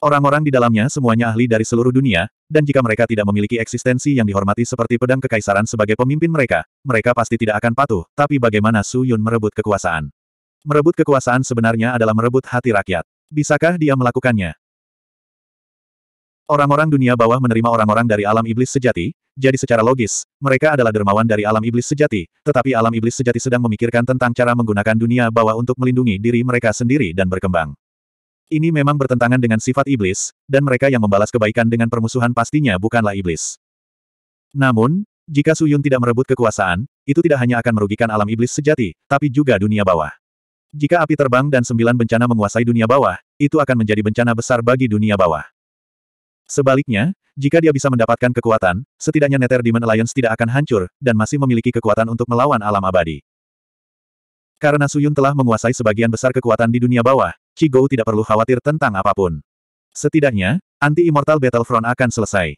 [SPEAKER 1] Orang-orang di dalamnya semuanya ahli dari seluruh dunia, dan jika mereka tidak memiliki eksistensi yang dihormati seperti pedang kekaisaran sebagai pemimpin mereka, mereka pasti tidak akan patuh, tapi bagaimana Su Yun merebut kekuasaan? Merebut kekuasaan sebenarnya adalah merebut hati rakyat. Bisakah dia melakukannya? Orang-orang dunia bawah menerima orang-orang dari alam iblis sejati, jadi secara logis, mereka adalah dermawan dari alam iblis sejati, tetapi alam iblis sejati sedang memikirkan tentang cara menggunakan dunia bawah untuk melindungi diri mereka sendiri dan berkembang. Ini memang bertentangan dengan sifat iblis, dan mereka yang membalas kebaikan dengan permusuhan pastinya bukanlah iblis. Namun, jika Suyun tidak merebut kekuasaan, itu tidak hanya akan merugikan alam iblis sejati, tapi juga dunia bawah. Jika api terbang dan sembilan bencana menguasai dunia bawah, itu akan menjadi bencana besar bagi dunia bawah. Sebaliknya, jika dia bisa mendapatkan kekuatan, setidaknya Nether Demon Alliance tidak akan hancur, dan masih memiliki kekuatan untuk melawan alam abadi. Karena Suyun telah menguasai sebagian besar kekuatan di dunia bawah, Chigo tidak perlu khawatir tentang apapun. Setidaknya, anti-immortal Battlefront akan selesai.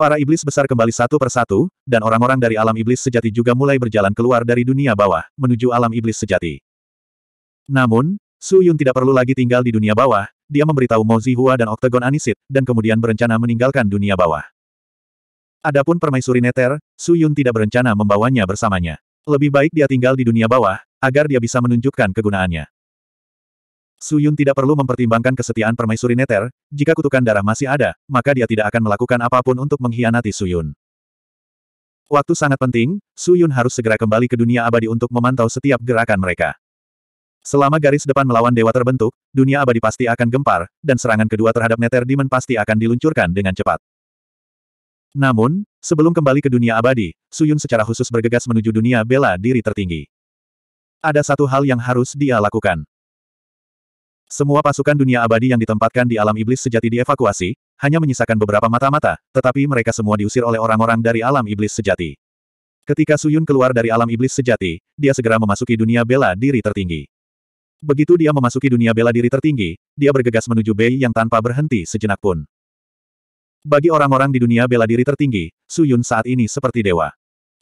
[SPEAKER 1] Para iblis besar kembali satu persatu, dan orang-orang dari alam iblis sejati juga mulai berjalan keluar dari dunia bawah, menuju alam iblis sejati. Namun, Su Yun tidak perlu lagi tinggal di dunia bawah, dia memberitahu Mo Zihua dan Oktagon Anisit, dan kemudian berencana meninggalkan dunia bawah. Adapun permaisuri Neter, Su Yun tidak berencana membawanya bersamanya. Lebih baik dia tinggal di dunia bawah, agar dia bisa menunjukkan kegunaannya. Su Yun tidak perlu mempertimbangkan kesetiaan permaisuri Neter, jika kutukan darah masih ada, maka dia tidak akan melakukan apapun untuk mengkhianati Su Yun. Waktu sangat penting, Su Yun harus segera kembali ke dunia abadi untuk memantau setiap gerakan mereka. Selama garis depan melawan dewa terbentuk, dunia abadi pasti akan gempar, dan serangan kedua terhadap Nether Demon pasti akan diluncurkan dengan cepat. Namun, sebelum kembali ke dunia abadi, Suyun secara khusus bergegas menuju dunia bela diri tertinggi. Ada satu hal yang harus dia lakukan. Semua pasukan dunia abadi yang ditempatkan di alam iblis sejati dievakuasi, hanya menyisakan beberapa mata-mata, tetapi mereka semua diusir oleh orang-orang dari alam iblis sejati. Ketika Suyun keluar dari alam iblis sejati, dia segera memasuki dunia bela diri tertinggi. Begitu dia memasuki dunia bela diri tertinggi, dia bergegas menuju Bei yang tanpa berhenti sejenak pun. Bagi orang-orang di dunia bela diri tertinggi, Su Yun saat ini seperti dewa.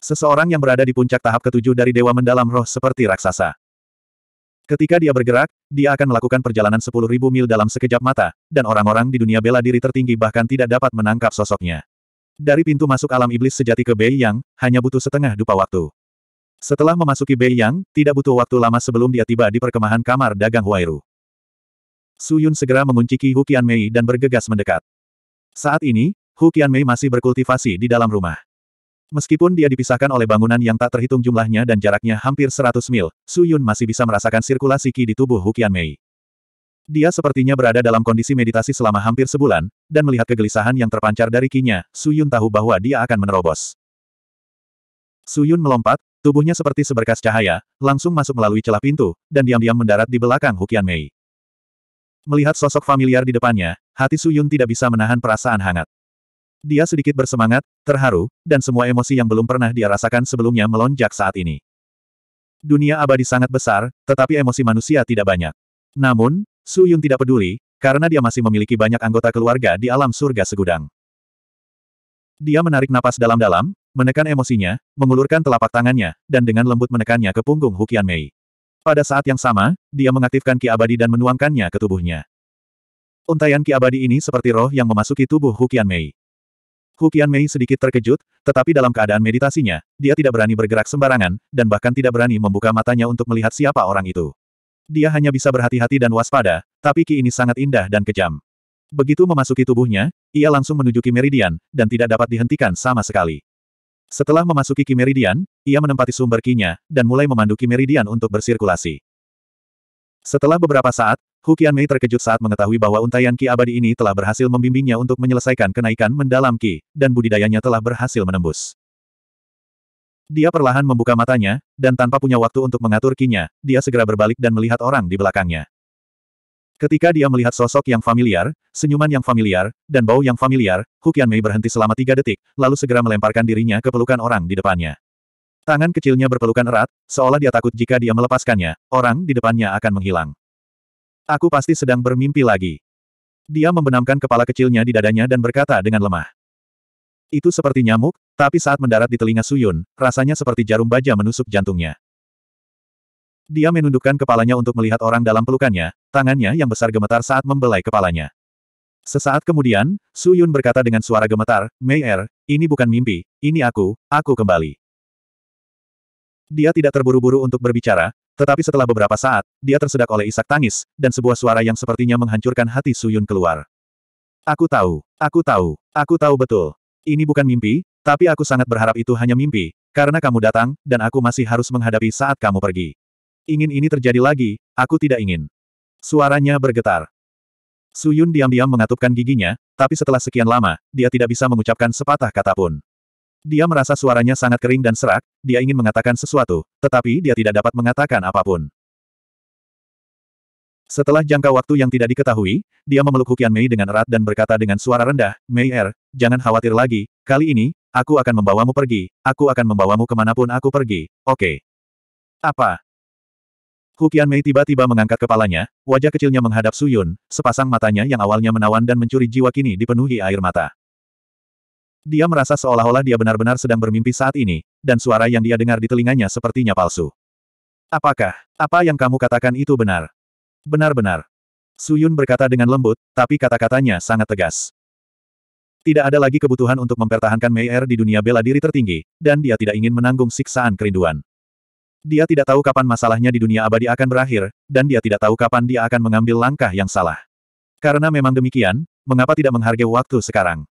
[SPEAKER 1] Seseorang yang berada di puncak tahap ketujuh dari dewa mendalam roh seperti raksasa. Ketika dia bergerak, dia akan melakukan perjalanan sepuluh ribu mil dalam sekejap mata, dan orang-orang di dunia bela diri tertinggi bahkan tidak dapat menangkap sosoknya. Dari pintu masuk alam iblis sejati ke Bei Yang, hanya butuh setengah dupa waktu. Setelah memasuki Bei Yang, tidak butuh waktu lama sebelum dia tiba di perkemahan kamar dagang Huairu. Su Yun segera mengunci Ki Hukian Mei dan bergegas mendekat. Saat ini, Hukian Mei masih berkultivasi di dalam rumah. Meskipun dia dipisahkan oleh bangunan yang tak terhitung jumlahnya dan jaraknya hampir 100 mil, Su Yun masih bisa merasakan sirkulasi Ki di tubuh Hukian Mei. Dia sepertinya berada dalam kondisi meditasi selama hampir sebulan, dan melihat kegelisahan yang terpancar dari ki nya Su Yun tahu bahwa dia akan menerobos. Su Yun melompat, Tubuhnya seperti seberkas cahaya, langsung masuk melalui celah pintu, dan diam-diam mendarat di belakang Hukian Mei. Melihat sosok familiar di depannya, hati Su Yun tidak bisa menahan perasaan hangat. Dia sedikit bersemangat, terharu, dan semua emosi yang belum pernah dia rasakan sebelumnya melonjak saat ini. Dunia abadi sangat besar, tetapi emosi manusia tidak banyak. Namun, Su Yun tidak peduli, karena dia masih memiliki banyak anggota keluarga di alam surga segudang. Dia menarik napas dalam-dalam, menekan emosinya, mengulurkan telapak tangannya, dan dengan lembut menekannya ke punggung Hukian Mei. Pada saat yang sama, dia mengaktifkan ki abadi dan menuangkannya ke tubuhnya. Untaian ki abadi ini seperti roh yang memasuki tubuh Hukian Mei. Hukian Mei sedikit terkejut, tetapi dalam keadaan meditasinya, dia tidak berani bergerak sembarangan, dan bahkan tidak berani membuka matanya untuk melihat siapa orang itu. Dia hanya bisa berhati-hati dan waspada, tapi ki ini sangat indah dan kejam. Begitu memasuki tubuhnya, ia langsung menuju Kimeridian, dan tidak dapat dihentikan sama sekali. Setelah memasuki Kimeridian, ia menempati sumber kinya, dan mulai memandu Kimeridian untuk bersirkulasi. Setelah beberapa saat, Hu Mei terkejut saat mengetahui bahwa untaian Ki abadi ini telah berhasil membimbingnya untuk menyelesaikan kenaikan mendalam Ki, dan budidayanya telah berhasil menembus. Dia perlahan membuka matanya, dan tanpa punya waktu untuk mengatur kinya, dia segera berbalik dan melihat orang di belakangnya. Ketika dia melihat sosok yang familiar, senyuman yang familiar, dan bau yang familiar, Hukian Mei berhenti selama tiga detik, lalu segera melemparkan dirinya ke pelukan orang di depannya. Tangan kecilnya berpelukan erat, seolah dia takut jika dia melepaskannya, orang di depannya akan menghilang. Aku pasti sedang bermimpi lagi. Dia membenamkan kepala kecilnya di dadanya dan berkata dengan lemah. Itu seperti nyamuk, tapi saat mendarat di telinga Suyun, rasanya seperti jarum baja menusuk jantungnya. Dia menundukkan kepalanya untuk melihat orang dalam pelukannya, tangannya yang besar gemetar saat membelai kepalanya. Sesaat kemudian, Su Yun berkata dengan suara gemetar, Mei Er, ini bukan mimpi, ini aku, aku kembali. Dia tidak terburu-buru untuk berbicara, tetapi setelah beberapa saat, dia tersedak oleh isak tangis, dan sebuah suara yang sepertinya menghancurkan hati Su Yun keluar. Aku tahu, aku tahu, aku tahu betul. Ini bukan mimpi, tapi aku sangat berharap itu hanya mimpi, karena kamu datang, dan aku masih harus menghadapi saat kamu pergi. Ingin ini terjadi lagi, aku tidak ingin. Suaranya bergetar. Suyun diam-diam mengatupkan giginya, tapi setelah sekian lama, dia tidak bisa mengucapkan sepatah kata pun. Dia merasa suaranya sangat kering dan serak, dia ingin mengatakan sesuatu, tetapi dia tidak dapat mengatakan apapun. Setelah jangka waktu yang tidak diketahui, dia memeluk Hukian Mei dengan erat dan berkata dengan suara rendah, Mei Er, jangan khawatir lagi, kali ini, aku akan membawamu pergi, aku akan membawamu kemanapun aku pergi, oke. Okay. Apa? Hukian Mei tiba-tiba mengangkat kepalanya, wajah kecilnya menghadap Su Yun, sepasang matanya yang awalnya menawan dan mencuri jiwa kini dipenuhi air mata. Dia merasa seolah-olah dia benar-benar sedang bermimpi saat ini, dan suara yang dia dengar di telinganya sepertinya palsu. Apakah, apa yang kamu katakan itu benar? Benar-benar. Su Yun berkata dengan lembut, tapi kata-katanya sangat tegas. Tidak ada lagi kebutuhan untuk mempertahankan Mei Er di dunia bela diri tertinggi, dan dia tidak ingin menanggung siksaan kerinduan. Dia tidak tahu kapan masalahnya di dunia abadi akan berakhir, dan dia tidak tahu kapan dia akan mengambil langkah yang salah. Karena memang demikian, mengapa tidak menghargai waktu sekarang?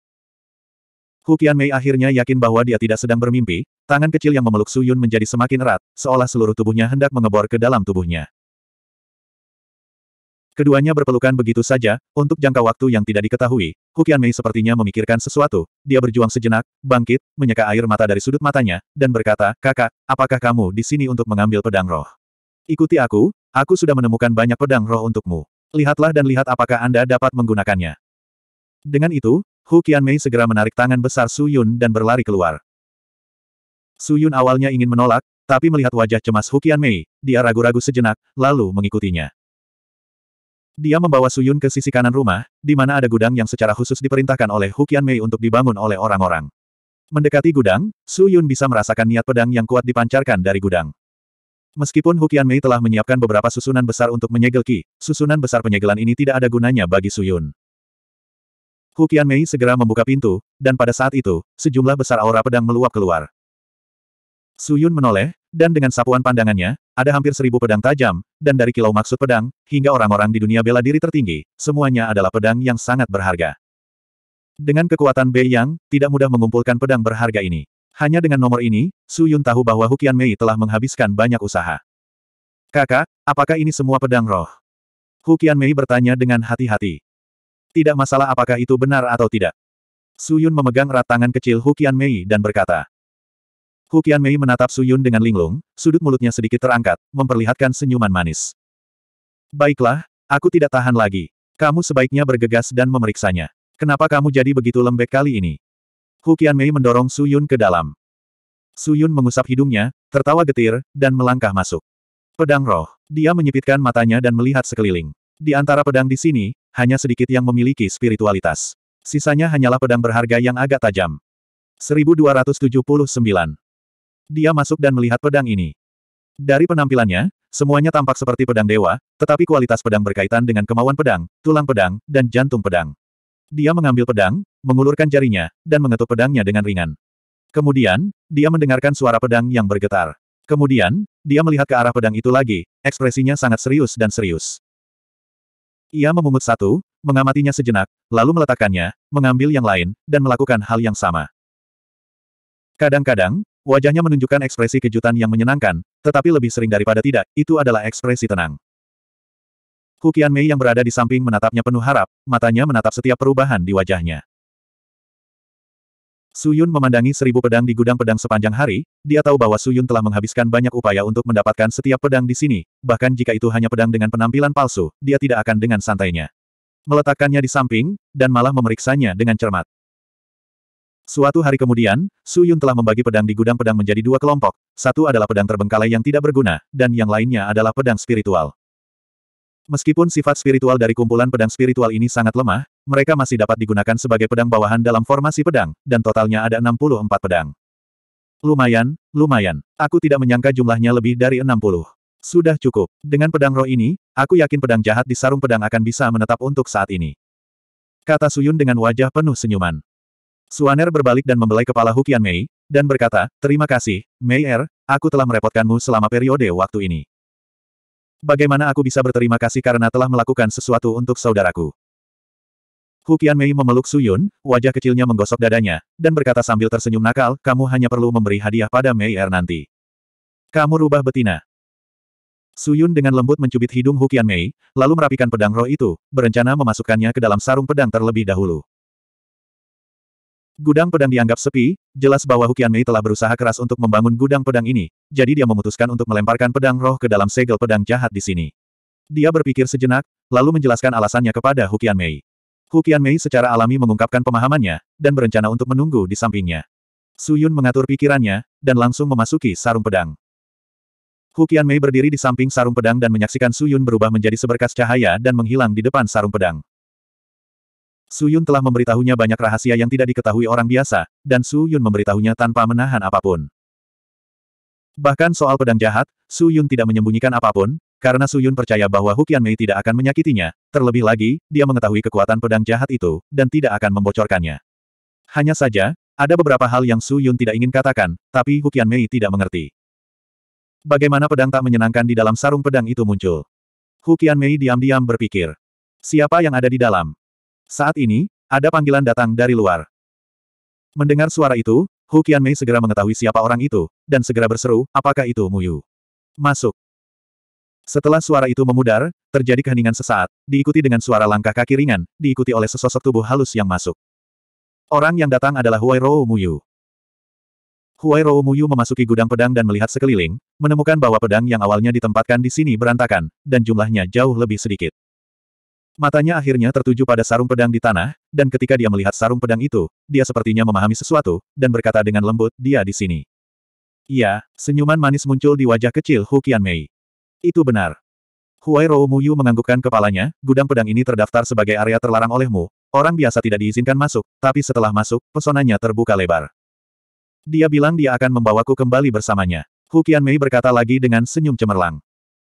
[SPEAKER 1] Hukian Mei akhirnya yakin bahwa dia tidak sedang bermimpi, tangan kecil yang memeluk Suyun menjadi semakin erat, seolah seluruh tubuhnya hendak mengebor ke dalam tubuhnya. Keduanya berpelukan begitu saja, untuk jangka waktu yang tidak diketahui. Hukian Mei sepertinya memikirkan sesuatu. Dia berjuang sejenak, bangkit, menyeka air mata dari sudut matanya, dan berkata, Kakak, apakah kamu di sini untuk mengambil pedang roh? Ikuti aku, aku sudah menemukan banyak pedang roh untukmu. Lihatlah dan lihat apakah Anda dapat menggunakannya. Dengan itu, Hu Mei segera menarik tangan besar Su Yun dan berlari keluar. Su Yun awalnya ingin menolak, tapi melihat wajah cemas Hu Mei, dia ragu-ragu sejenak, lalu mengikutinya. Dia membawa Suyun ke sisi kanan rumah, di mana ada gudang yang secara khusus diperintahkan oleh Hukian Mei untuk dibangun oleh orang-orang. Mendekati gudang, Suyun bisa merasakan niat pedang yang kuat dipancarkan dari gudang. Meskipun Hukian Mei telah menyiapkan beberapa susunan besar untuk menyegel Qi, susunan besar penyegelan ini tidak ada gunanya bagi Suyun. Hukian Mei segera membuka pintu, dan pada saat itu, sejumlah besar aura pedang meluap keluar. Su Yun menoleh, dan dengan sapuan pandangannya, ada hampir seribu pedang tajam, dan dari kilau maksud pedang, hingga orang-orang di dunia bela diri tertinggi, semuanya adalah pedang yang sangat berharga. Dengan kekuatan Bei Yang, tidak mudah mengumpulkan pedang berharga ini. Hanya dengan nomor ini, Su Yun tahu bahwa Hukian Mei telah menghabiskan banyak usaha. Kakak, apakah ini semua pedang roh? Hukian Mei bertanya dengan hati-hati. Tidak masalah apakah itu benar atau tidak. Su Yun memegang erat tangan kecil Hukian Mei dan berkata, Hukian Mei menatap Su Yun dengan linglung, sudut mulutnya sedikit terangkat, memperlihatkan senyuman manis. Baiklah, aku tidak tahan lagi. Kamu sebaiknya bergegas dan memeriksanya. Kenapa kamu jadi begitu lembek kali ini? Hukian Mei mendorong Su Yun ke dalam. Su Yun mengusap hidungnya, tertawa getir, dan melangkah masuk. Pedang roh. Dia menyipitkan matanya dan melihat sekeliling. Di antara pedang di sini, hanya sedikit yang memiliki spiritualitas. Sisanya hanyalah pedang berharga yang agak tajam. 1279 dia masuk dan melihat pedang ini. Dari penampilannya, semuanya tampak seperti pedang dewa, tetapi kualitas pedang berkaitan dengan kemauan pedang, tulang pedang, dan jantung pedang. Dia mengambil pedang, mengulurkan jarinya, dan mengetuk pedangnya dengan ringan. Kemudian, dia mendengarkan suara pedang yang bergetar. Kemudian, dia melihat ke arah pedang itu lagi, ekspresinya sangat serius dan serius. Ia memungut satu, mengamatinya sejenak, lalu meletakkannya, mengambil yang lain, dan melakukan hal yang sama. Kadang-kadang, Wajahnya menunjukkan ekspresi kejutan yang menyenangkan, tetapi lebih sering daripada tidak, itu adalah ekspresi tenang. Hukian Mei yang berada di samping menatapnya penuh harap, matanya menatap setiap perubahan di wajahnya. Suyun memandangi seribu pedang di gudang pedang sepanjang hari, dia tahu bahwa Suyun telah menghabiskan banyak upaya untuk mendapatkan setiap pedang di sini, bahkan jika itu hanya pedang dengan penampilan palsu, dia tidak akan dengan santainya. Meletakkannya di samping, dan malah memeriksanya dengan cermat. Suatu hari kemudian, Su Yun telah membagi pedang di gudang pedang menjadi dua kelompok, satu adalah pedang terbengkalai yang tidak berguna, dan yang lainnya adalah pedang spiritual. Meskipun sifat spiritual dari kumpulan pedang spiritual ini sangat lemah, mereka masih dapat digunakan sebagai pedang bawahan dalam formasi pedang, dan totalnya ada 64 pedang. Lumayan, lumayan. Aku tidak menyangka jumlahnya lebih dari 60. Sudah cukup. Dengan pedang roh ini, aku yakin pedang jahat di sarung pedang akan bisa menetap untuk saat ini. Kata Suyun dengan wajah penuh senyuman. Suaner berbalik dan membelai kepala Hukian Mei, dan berkata, Terima kasih, Mei Er, aku telah merepotkanmu selama periode waktu ini. Bagaimana aku bisa berterima kasih karena telah melakukan sesuatu untuk saudaraku? Hukian Mei memeluk Suyun, wajah kecilnya menggosok dadanya, dan berkata sambil tersenyum nakal, kamu hanya perlu memberi hadiah pada Mei Er nanti. Kamu rubah betina. Suyun dengan lembut mencubit hidung Hukian Mei, lalu merapikan pedang roh itu, berencana memasukkannya ke dalam sarung pedang terlebih dahulu. Gudang pedang dianggap sepi, jelas bahwa Hukian Mei telah berusaha keras untuk membangun gudang pedang ini, jadi dia memutuskan untuk melemparkan pedang roh ke dalam segel pedang jahat di sini. Dia berpikir sejenak, lalu menjelaskan alasannya kepada Hukian Mei. Hukian Mei secara alami mengungkapkan pemahamannya, dan berencana untuk menunggu di sampingnya. Suyun mengatur pikirannya, dan langsung memasuki sarung pedang. Hukian Mei berdiri di samping sarung pedang dan menyaksikan Suyun berubah menjadi seberkas cahaya dan menghilang di depan sarung pedang. Su Yun telah memberitahunya banyak rahasia yang tidak diketahui orang biasa, dan Su Yun memberitahunya tanpa menahan apapun. Bahkan soal pedang jahat, Su Yun tidak menyembunyikan apapun, karena Su Yun percaya bahwa Hukian Mei tidak akan menyakitinya, terlebih lagi, dia mengetahui kekuatan pedang jahat itu, dan tidak akan membocorkannya. Hanya saja, ada beberapa hal yang Su Yun tidak ingin katakan, tapi Hukian Mei tidak mengerti. Bagaimana pedang tak menyenangkan di dalam sarung pedang itu muncul? Hukian Mei diam-diam berpikir. Siapa yang ada di dalam? Saat ini, ada panggilan datang dari luar. Mendengar suara itu, Hu Qianmei segera mengetahui siapa orang itu, dan segera berseru, apakah itu Muyu? Masuk. Setelah suara itu memudar, terjadi keheningan sesaat, diikuti dengan suara langkah kaki ringan, diikuti oleh sesosok tubuh halus yang masuk. Orang yang datang adalah Huai Rou Yu Huai Rou Yu memasuki gudang pedang dan melihat sekeliling, menemukan bahwa pedang yang awalnya ditempatkan di sini berantakan, dan jumlahnya jauh lebih sedikit. Matanya akhirnya tertuju pada sarung pedang di tanah, dan ketika dia melihat sarung pedang itu, dia sepertinya memahami sesuatu, dan berkata dengan lembut, dia di sini. Iya, senyuman manis muncul di wajah kecil Hu Mei. Itu benar. Huai Rou Muyu menganggukkan kepalanya, gudang pedang ini terdaftar sebagai area terlarang olehmu, orang biasa tidak diizinkan masuk, tapi setelah masuk, pesonanya terbuka lebar. Dia bilang dia akan membawaku kembali bersamanya. Hu Mei berkata lagi dengan senyum cemerlang.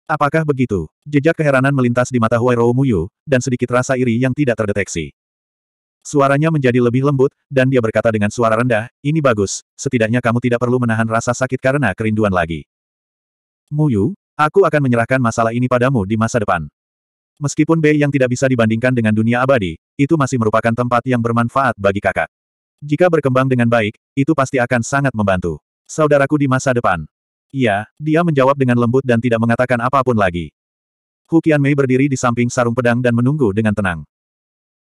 [SPEAKER 1] Apakah begitu? Jejak keheranan melintas di mata Huairou Muyu, dan sedikit rasa iri yang tidak terdeteksi. Suaranya menjadi lebih lembut, dan dia berkata dengan suara rendah, ini bagus, setidaknya kamu tidak perlu menahan rasa sakit karena kerinduan lagi. Muyu, aku akan menyerahkan masalah ini padamu di masa depan. Meskipun Bei yang tidak bisa dibandingkan dengan dunia abadi, itu masih merupakan tempat yang bermanfaat bagi kakak. Jika berkembang dengan baik, itu pasti akan sangat membantu. Saudaraku di masa depan. Iya, dia menjawab dengan lembut dan tidak mengatakan apapun lagi. Hukian Mei berdiri di samping sarung pedang dan menunggu dengan tenang.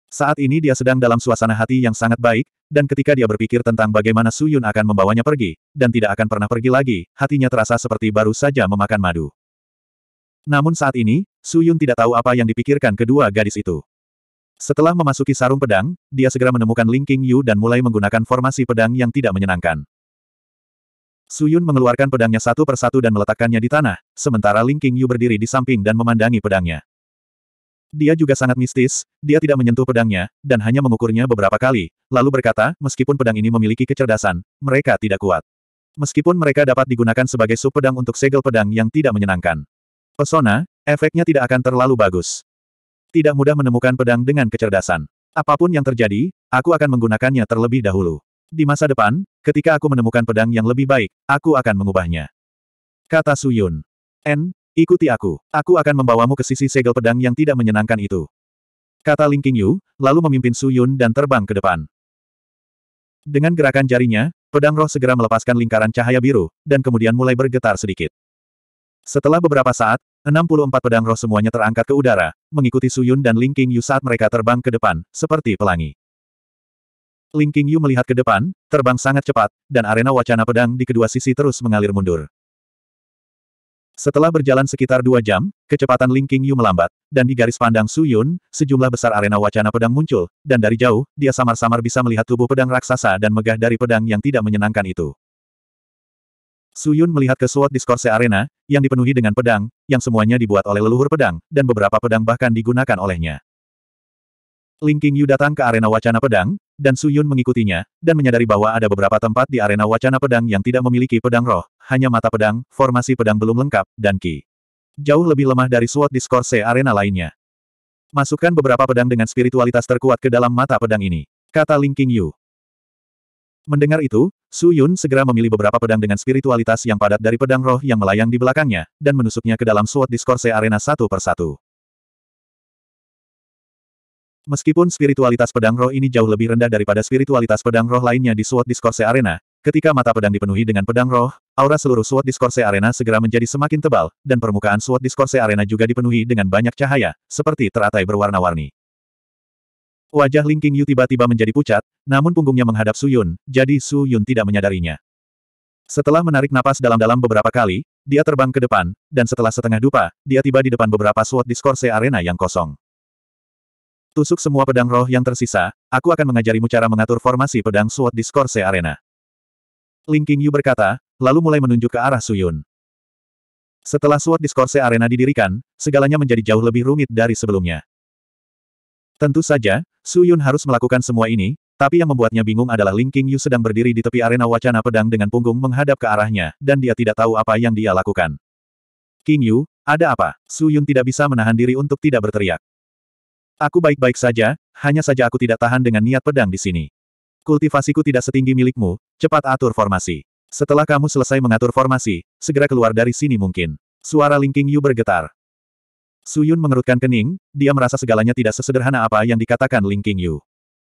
[SPEAKER 1] Saat ini dia sedang dalam suasana hati yang sangat baik, dan ketika dia berpikir tentang bagaimana Su Yun akan membawanya pergi, dan tidak akan pernah pergi lagi, hatinya terasa seperti baru saja memakan madu. Namun saat ini, Su Yun tidak tahu apa yang dipikirkan kedua gadis itu. Setelah memasuki sarung pedang, dia segera menemukan Ling Qing Yu dan mulai menggunakan formasi pedang yang tidak menyenangkan. Suyun mengeluarkan pedangnya satu persatu dan meletakkannya di tanah, sementara Ling Qingyu berdiri di samping dan memandangi pedangnya. Dia juga sangat mistis, dia tidak menyentuh pedangnya, dan hanya mengukurnya beberapa kali, lalu berkata, meskipun pedang ini memiliki kecerdasan, mereka tidak kuat. Meskipun mereka dapat digunakan sebagai sub pedang untuk segel pedang yang tidak menyenangkan. Pesona, efeknya tidak akan terlalu bagus. Tidak mudah menemukan pedang dengan kecerdasan. Apapun yang terjadi, aku akan menggunakannya terlebih dahulu. Di masa depan, ketika aku menemukan pedang yang lebih baik, aku akan mengubahnya. Kata Suyun. N, ikuti aku. Aku akan membawamu ke sisi segel pedang yang tidak menyenangkan itu. Kata Ling Qingyu, lalu memimpin Suyun dan terbang ke depan. Dengan gerakan jarinya, pedang roh segera melepaskan lingkaran cahaya biru, dan kemudian mulai bergetar sedikit. Setelah beberapa saat, 64 pedang roh semuanya terangkat ke udara, mengikuti Suyun dan Ling Qingyu saat mereka terbang ke depan, seperti pelangi. Ling Qingyu melihat ke depan, terbang sangat cepat, dan arena wacana pedang di kedua sisi terus mengalir mundur. Setelah berjalan sekitar dua jam, kecepatan Ling Qingyu melambat, dan di garis pandang Su Yun, sejumlah besar arena wacana pedang muncul, dan dari jauh, dia samar-samar bisa melihat tubuh pedang raksasa dan megah dari pedang yang tidak menyenangkan itu. Su Yun melihat ke suot diskorse Arena, yang dipenuhi dengan pedang, yang semuanya dibuat oleh leluhur pedang, dan beberapa pedang bahkan digunakan olehnya. Ling King Yu datang ke arena wacana pedang, dan Su Yun mengikutinya, dan menyadari bahwa ada beberapa tempat di arena wacana pedang yang tidak memiliki pedang roh, hanya mata pedang, formasi pedang belum lengkap, dan ki. Jauh lebih lemah dari SWOT di arena lainnya. Masukkan beberapa pedang dengan spiritualitas terkuat ke dalam mata pedang ini, kata Ling King Yu. Mendengar itu, Su Yun segera memilih beberapa pedang dengan spiritualitas yang padat dari pedang roh yang melayang di belakangnya, dan menusuknya ke dalam SWOT di arena satu persatu. Meskipun spiritualitas pedang roh ini jauh lebih rendah daripada spiritualitas pedang roh lainnya di Sword Discourse Arena, ketika mata pedang dipenuhi dengan pedang roh, aura seluruh Sword Discourse Arena segera menjadi semakin tebal, dan permukaan Sword Discourse Arena juga dipenuhi dengan banyak cahaya, seperti teratai berwarna-warni. Wajah Ling King tiba-tiba menjadi pucat, namun punggungnya menghadap Su Yun, jadi Su Yun tidak menyadarinya. Setelah menarik napas dalam-dalam beberapa kali, dia terbang ke depan, dan setelah setengah dupa, dia tiba di depan beberapa Sword Discourse Arena yang kosong. Tusuk semua pedang roh yang tersisa, aku akan mengajarimu cara mengatur formasi pedang Sword di Scorsese Arena. Ling King Yu berkata, lalu mulai menunjuk ke arah Suyun. Setelah Sword di Scorsese Arena didirikan, segalanya menjadi jauh lebih rumit dari sebelumnya. Tentu saja, Suyun harus melakukan semua ini, tapi yang membuatnya bingung adalah Ling King Yu sedang berdiri di tepi arena wacana pedang dengan punggung menghadap ke arahnya, dan dia tidak tahu apa yang dia lakukan. King Yu, ada apa? Suyun tidak bisa menahan diri untuk tidak berteriak. Aku baik-baik saja, hanya saja aku tidak tahan dengan niat pedang di sini. Kultivasiku tidak setinggi milikmu, cepat atur formasi. Setelah kamu selesai mengatur formasi, segera keluar dari sini mungkin. Suara Lingking Yu bergetar. Suyun mengerutkan kening, dia merasa segalanya tidak sesederhana apa yang dikatakan Lingking Yu.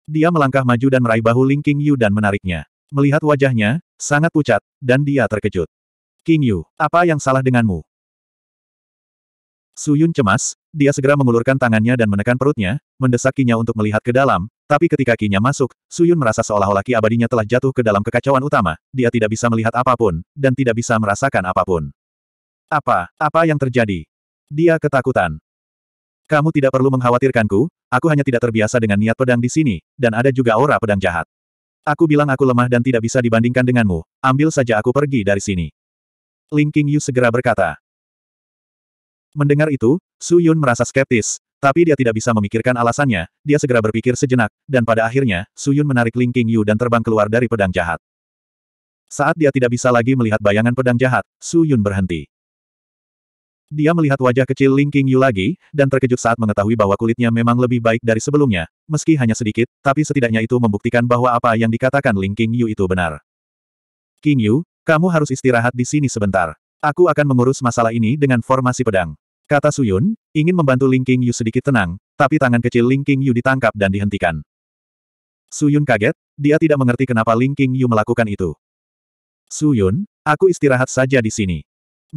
[SPEAKER 1] Dia melangkah maju dan meraih bahu Lingking Yu dan menariknya. Melihat wajahnya, sangat pucat, dan dia terkejut. King Yu, apa yang salah denganmu? Su Yun cemas, dia segera mengulurkan tangannya dan menekan perutnya, mendesak kinya untuk melihat ke dalam, tapi ketika kinya masuk, Su Yun merasa seolah-olah ki abadinya telah jatuh ke dalam kekacauan utama, dia tidak bisa melihat apapun, dan tidak bisa merasakan apapun. Apa, apa yang terjadi? Dia ketakutan. Kamu tidak perlu mengkhawatirkanku, aku hanya tidak terbiasa dengan niat pedang di sini, dan ada juga aura pedang jahat. Aku bilang aku lemah dan tidak bisa dibandingkan denganmu, ambil saja aku pergi dari sini. Ling King Yu segera berkata. Mendengar itu, Su Yun merasa skeptis, tapi dia tidak bisa memikirkan alasannya, dia segera berpikir sejenak, dan pada akhirnya, Su Yun menarik Ling King Yu dan terbang keluar dari pedang jahat. Saat dia tidak bisa lagi melihat bayangan pedang jahat, Su Yun berhenti. Dia melihat wajah kecil Ling King Yu lagi, dan terkejut saat mengetahui bahwa kulitnya memang lebih baik dari sebelumnya, meski hanya sedikit, tapi setidaknya itu membuktikan bahwa apa yang dikatakan Ling King Yu itu benar. King Yu, kamu harus istirahat di sini sebentar. Aku akan mengurus masalah ini dengan formasi pedang. Kata Suyun, ingin membantu Ling King Yu sedikit tenang, tapi tangan kecil Ling King Yu ditangkap dan dihentikan. Suyun kaget, dia tidak mengerti kenapa Ling King Yu melakukan itu. Suyun, aku istirahat saja di sini.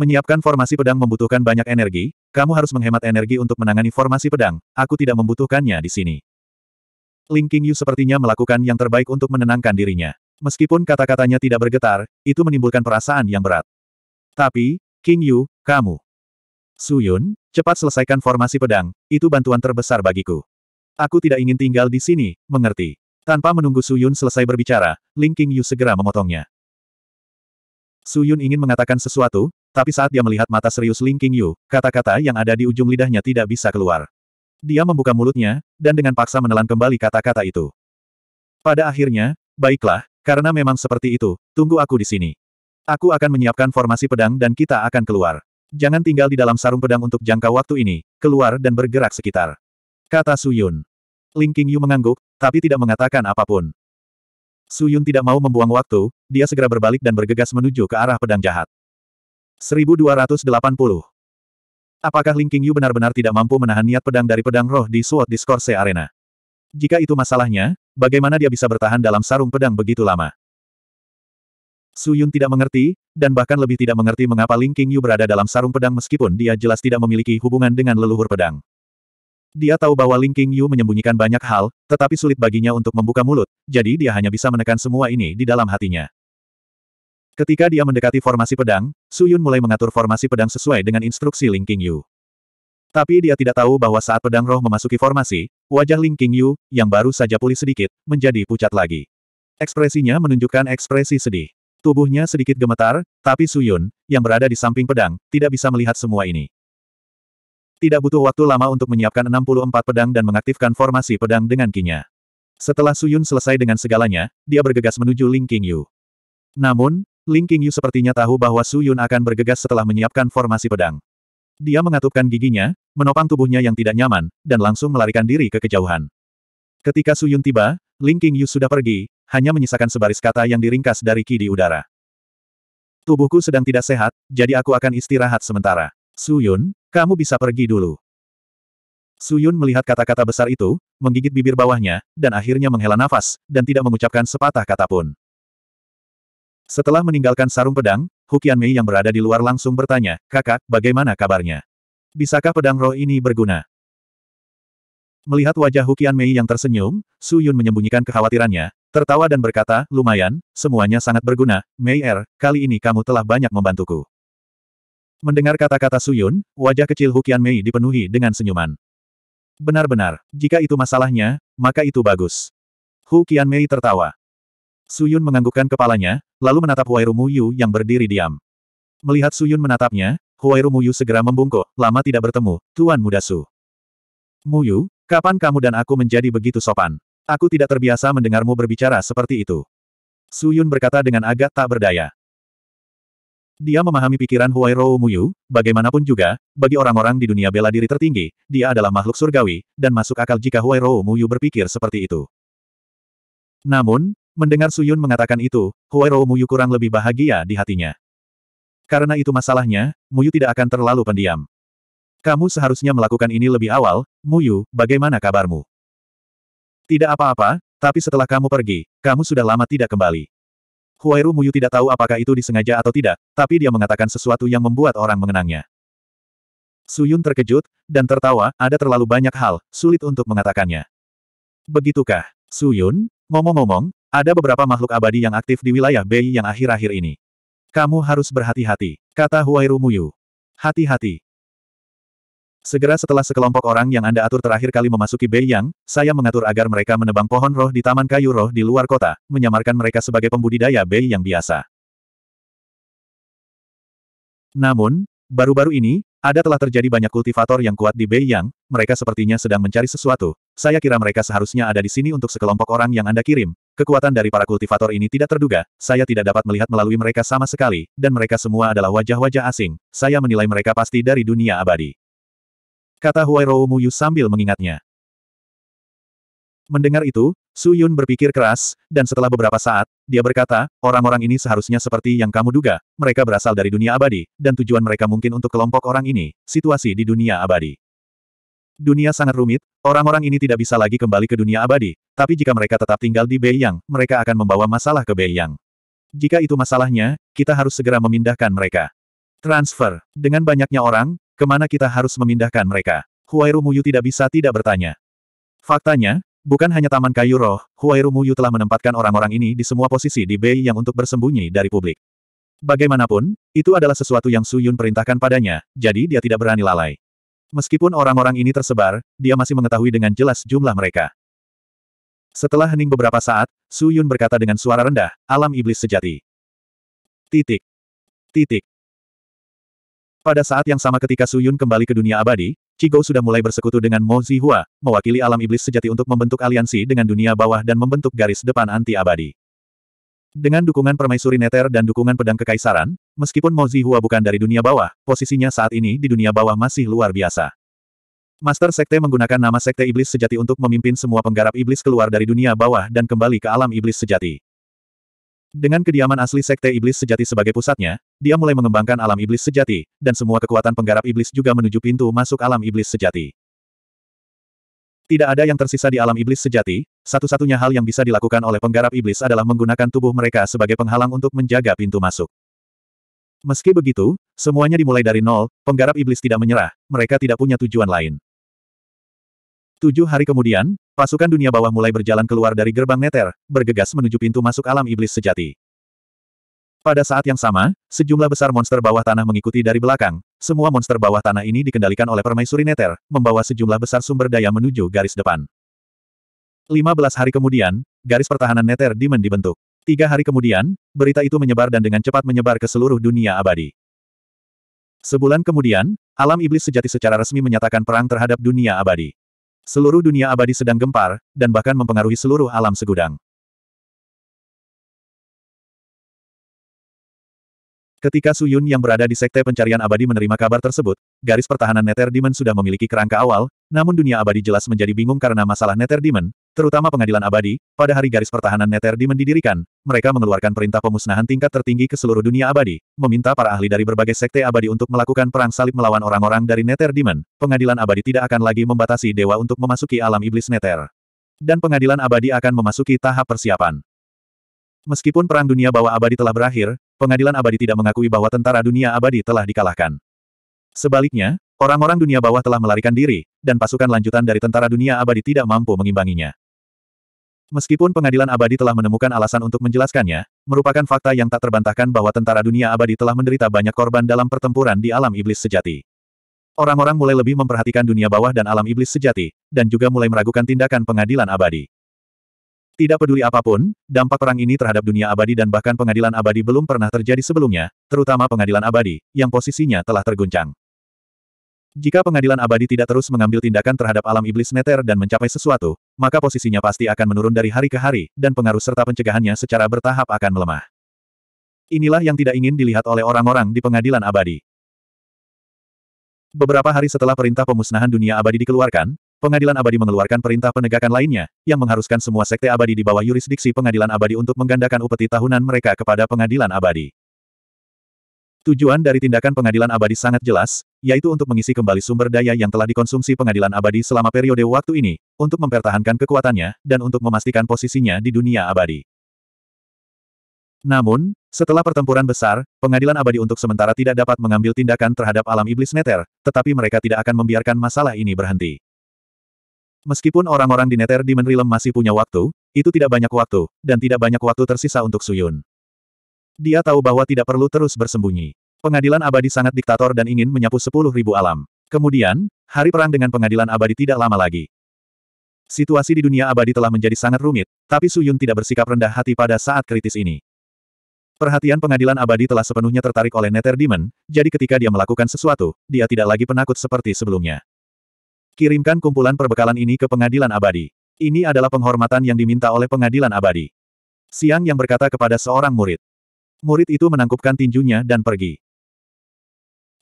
[SPEAKER 1] Menyiapkan formasi pedang membutuhkan banyak energi, kamu harus menghemat energi untuk menangani formasi pedang, aku tidak membutuhkannya di sini. Ling King Yu sepertinya melakukan yang terbaik untuk menenangkan dirinya. Meskipun kata-katanya tidak bergetar, itu menimbulkan perasaan yang berat. Tapi, King Yu, kamu. Su Yun, cepat selesaikan formasi pedang, itu bantuan terbesar bagiku. Aku tidak ingin tinggal di sini, mengerti. Tanpa menunggu Su Yun selesai berbicara, Ling King Yu segera memotongnya. Su Yun ingin mengatakan sesuatu, tapi saat dia melihat mata serius Ling King Yu, kata-kata yang ada di ujung lidahnya tidak bisa keluar. Dia membuka mulutnya, dan dengan paksa menelan kembali kata-kata itu. Pada akhirnya, baiklah, karena memang seperti itu, tunggu aku di sini. Aku akan menyiapkan formasi pedang dan kita akan keluar. Jangan tinggal di dalam sarung pedang untuk jangka waktu ini, keluar dan bergerak sekitar. Kata Suyun. Ling Qingyu mengangguk, tapi tidak mengatakan apapun. Suyun tidak mau membuang waktu, dia segera berbalik dan bergegas menuju ke arah pedang jahat. 1280. Apakah Ling Qingyu benar-benar tidak mampu menahan niat pedang dari pedang roh di Sword Discourse Arena? Jika itu masalahnya, bagaimana dia bisa bertahan dalam sarung pedang begitu lama? Su Yun tidak mengerti, dan bahkan lebih tidak mengerti mengapa Ling Qingyu berada dalam sarung pedang meskipun dia jelas tidak memiliki hubungan dengan leluhur pedang. Dia tahu bahwa Ling Qingyu menyembunyikan banyak hal, tetapi sulit baginya untuk membuka mulut, jadi dia hanya bisa menekan semua ini di dalam hatinya. Ketika dia mendekati formasi pedang, Su Yun mulai mengatur formasi pedang sesuai dengan instruksi Ling Qingyu. Tapi dia tidak tahu bahwa saat pedang roh memasuki formasi, wajah Ling Qingyu, yang baru saja pulih sedikit, menjadi pucat lagi. Ekspresinya menunjukkan ekspresi sedih. Tubuhnya sedikit gemetar, tapi Suyun, yang berada di samping pedang, tidak bisa melihat semua ini. Tidak butuh waktu lama untuk menyiapkan 64 pedang dan mengaktifkan formasi pedang dengan kinya. Setelah Suyun selesai dengan segalanya, dia bergegas menuju Ling Qingyu. Namun, Ling Qingyu sepertinya tahu bahwa Suyun akan bergegas setelah menyiapkan formasi pedang. Dia mengatupkan giginya, menopang tubuhnya yang tidak nyaman, dan langsung melarikan diri ke kejauhan. Ketika Suyun tiba, Ling King Yu sudah pergi, hanya menyisakan sebaris kata yang diringkas dari ki di udara. Tubuhku sedang tidak sehat, jadi aku akan istirahat sementara. Suyun, kamu bisa pergi dulu. Suyun melihat kata-kata besar itu, menggigit bibir bawahnya, dan akhirnya menghela nafas, dan tidak mengucapkan sepatah kata pun. Setelah meninggalkan sarung pedang, Hukian Mei yang berada di luar langsung bertanya, kakak, bagaimana kabarnya? Bisakah pedang roh ini berguna? Melihat wajah Hukian Mei yang tersenyum, Su Yun menyembunyikan kekhawatirannya, tertawa dan berkata, lumayan, semuanya sangat berguna, Mei Er, kali ini kamu telah banyak membantuku. Mendengar kata-kata Su Yun, wajah kecil Hukian Mei dipenuhi dengan senyuman. Benar-benar, jika itu masalahnya, maka itu bagus. Hukian Mei tertawa. Su Yun menganggukkan kepalanya, lalu menatap Mu Yu yang berdiri diam. Melihat Su Yun menatapnya, Mu Yu segera membungkuk, lama tidak bertemu, Tuan Muda Su. Muyu, Kapan kamu dan aku menjadi begitu sopan? Aku tidak terbiasa mendengarmu berbicara seperti itu. Su Yun berkata dengan agak tak berdaya. Dia memahami pikiran Huai Rou Muyu, bagaimanapun juga, bagi orang-orang di dunia bela diri tertinggi, dia adalah makhluk surgawi, dan masuk akal jika Huai Rou Muyu berpikir seperti itu. Namun, mendengar Su Yun mengatakan itu, Huai Rou Muyu kurang lebih bahagia di hatinya. Karena itu masalahnya, Muyu tidak akan terlalu pendiam. Kamu seharusnya melakukan ini lebih awal, Muyu, bagaimana kabarmu? Tidak apa-apa, tapi setelah kamu pergi, kamu sudah lama tidak kembali. Huairu Muyu tidak tahu apakah itu disengaja atau tidak, tapi dia mengatakan sesuatu yang membuat orang mengenangnya. Suyun terkejut, dan tertawa, ada terlalu banyak hal, sulit untuk mengatakannya. Begitukah, Suyun? Ngomong-ngomong, ada beberapa makhluk abadi yang aktif di wilayah Bei yang akhir-akhir ini. Kamu harus berhati-hati, kata Huairu Muyu. Hati-hati, Segera setelah sekelompok orang yang Anda atur terakhir kali memasuki Bei Yang, saya mengatur agar mereka menebang pohon roh di Taman Kayu Roh di luar kota, menyamarkan mereka sebagai pembudidaya Bei yang biasa. Namun, baru-baru ini, ada telah terjadi banyak kultivator yang kuat di Bei Yang. mereka sepertinya sedang mencari sesuatu, saya kira mereka seharusnya ada di sini untuk sekelompok orang yang Anda kirim. Kekuatan dari para kultivator ini tidak terduga, saya tidak dapat melihat melalui mereka sama sekali, dan mereka semua adalah wajah-wajah asing, saya menilai mereka pasti dari dunia abadi. Kata Rou Muyu sambil mengingatnya. Mendengar itu, Su Yun berpikir keras, dan setelah beberapa saat, dia berkata, orang-orang ini seharusnya seperti yang kamu duga, mereka berasal dari dunia abadi, dan tujuan mereka mungkin untuk kelompok orang ini, situasi di dunia abadi. Dunia sangat rumit, orang-orang ini tidak bisa lagi kembali ke dunia abadi, tapi jika mereka tetap tinggal di Bei Yang, mereka akan membawa masalah ke Bei Yang. Jika itu masalahnya, kita harus segera memindahkan mereka. Transfer. Dengan banyaknya orang, Kemana kita harus memindahkan mereka? Huairu Muyu tidak bisa tidak bertanya. Faktanya, bukan hanya Taman Kayu Roh, Huairu Muyu telah menempatkan orang-orang ini di semua posisi di Bei yang untuk bersembunyi dari publik. Bagaimanapun, itu adalah sesuatu yang Suyun perintahkan padanya, jadi dia tidak berani lalai. Meskipun orang-orang ini tersebar, dia masih mengetahui dengan jelas jumlah mereka. Setelah hening beberapa saat, Suyun berkata dengan suara rendah, alam iblis sejati. Titik. Titik. Pada saat yang sama ketika Su Yun kembali ke dunia abadi, Chigo sudah mulai bersekutu dengan Mo Zihua, mewakili alam iblis sejati untuk membentuk aliansi dengan dunia bawah dan membentuk garis depan anti-abadi. Dengan dukungan permaisuri Neter dan dukungan pedang kekaisaran, meskipun Mo Zihua bukan dari dunia bawah, posisinya saat ini di dunia bawah masih luar biasa. Master Sekte menggunakan nama Sekte Iblis Sejati untuk memimpin semua penggarap iblis keluar dari dunia bawah dan kembali ke alam iblis sejati. Dengan kediaman asli Sekte Iblis Sejati sebagai pusatnya, dia mulai mengembangkan alam iblis sejati, dan semua kekuatan penggarap iblis juga menuju pintu masuk alam iblis sejati. Tidak ada yang tersisa di alam iblis sejati, satu-satunya hal yang bisa dilakukan oleh penggarap iblis adalah menggunakan tubuh mereka sebagai penghalang untuk menjaga pintu masuk. Meski begitu, semuanya dimulai dari nol, penggarap iblis tidak menyerah, mereka tidak punya tujuan lain. Tujuh hari kemudian, pasukan dunia bawah mulai berjalan keluar dari gerbang Neter, bergegas menuju pintu masuk alam iblis sejati. Pada saat yang sama, sejumlah besar monster bawah tanah mengikuti dari belakang. Semua monster bawah tanah ini dikendalikan oleh permaisuri Neter, membawa sejumlah besar sumber daya menuju garis depan. 15 hari kemudian, garis pertahanan Neter Demon dibentuk. Tiga hari kemudian, berita itu menyebar dan dengan cepat menyebar ke seluruh dunia abadi. Sebulan kemudian, alam iblis sejati secara resmi menyatakan perang terhadap dunia abadi. Seluruh dunia abadi sedang gempar, dan bahkan mempengaruhi seluruh alam segudang. Ketika Su Yun yang berada di Sekte Pencarian Abadi menerima kabar tersebut, garis pertahanan Nether Demon sudah memiliki kerangka awal, namun dunia abadi jelas menjadi bingung karena masalah Nether Demon, terutama pengadilan abadi, pada hari garis pertahanan Nether Demon didirikan, mereka mengeluarkan perintah pemusnahan tingkat tertinggi ke seluruh dunia abadi, meminta para ahli dari berbagai sekte abadi untuk melakukan perang salib melawan orang-orang dari Nether Demon, pengadilan abadi tidak akan lagi membatasi dewa untuk memasuki alam iblis Nether. Dan pengadilan abadi akan memasuki tahap persiapan. Meskipun perang dunia bawah abadi telah berakhir, pengadilan abadi tidak mengakui bahwa tentara dunia abadi telah dikalahkan. Sebaliknya, Orang-orang dunia bawah telah melarikan diri, dan pasukan lanjutan dari tentara dunia abadi tidak mampu mengimbanginya. Meskipun pengadilan abadi telah menemukan alasan untuk menjelaskannya, merupakan fakta yang tak terbantahkan bahwa tentara dunia abadi telah menderita banyak korban dalam pertempuran di alam iblis sejati. Orang-orang mulai lebih memperhatikan dunia bawah dan alam iblis sejati, dan juga mulai meragukan tindakan pengadilan abadi. Tidak peduli apapun, dampak perang ini terhadap dunia abadi dan bahkan pengadilan abadi belum pernah terjadi sebelumnya, terutama pengadilan abadi, yang posisinya telah terguncang. Jika pengadilan abadi tidak terus mengambil tindakan terhadap alam iblis neter dan mencapai sesuatu, maka posisinya pasti akan menurun dari hari ke hari, dan pengaruh serta pencegahannya secara bertahap akan melemah. Inilah yang tidak ingin dilihat oleh orang-orang di pengadilan abadi. Beberapa hari setelah perintah pemusnahan dunia abadi dikeluarkan, pengadilan abadi mengeluarkan perintah penegakan lainnya, yang mengharuskan semua sekte abadi di bawah yurisdiksi pengadilan abadi untuk menggandakan upeti tahunan mereka kepada pengadilan abadi. Tujuan dari tindakan pengadilan abadi sangat jelas, yaitu untuk mengisi kembali sumber daya yang telah dikonsumsi pengadilan abadi selama periode waktu ini, untuk mempertahankan kekuatannya, dan untuk memastikan posisinya di dunia abadi. Namun, setelah pertempuran besar, pengadilan abadi untuk sementara tidak dapat mengambil tindakan terhadap alam iblis Neter, tetapi mereka tidak akan membiarkan masalah ini berhenti. Meskipun orang-orang di Neter di Realm masih punya waktu, itu tidak banyak waktu, dan tidak banyak waktu tersisa untuk Suyun. Dia tahu bahwa tidak perlu terus bersembunyi. Pengadilan abadi sangat diktator dan ingin menyapu sepuluh ribu alam. Kemudian, hari perang dengan pengadilan abadi tidak lama lagi. Situasi di dunia abadi telah menjadi sangat rumit, tapi Suyun tidak bersikap rendah hati pada saat kritis ini. Perhatian pengadilan abadi telah sepenuhnya tertarik oleh Nether Demon, jadi ketika dia melakukan sesuatu, dia tidak lagi penakut seperti sebelumnya. Kirimkan kumpulan perbekalan ini ke pengadilan abadi. Ini adalah penghormatan yang diminta oleh pengadilan abadi. Siang yang berkata kepada seorang murid. Murid itu menangkupkan tinjunya dan pergi.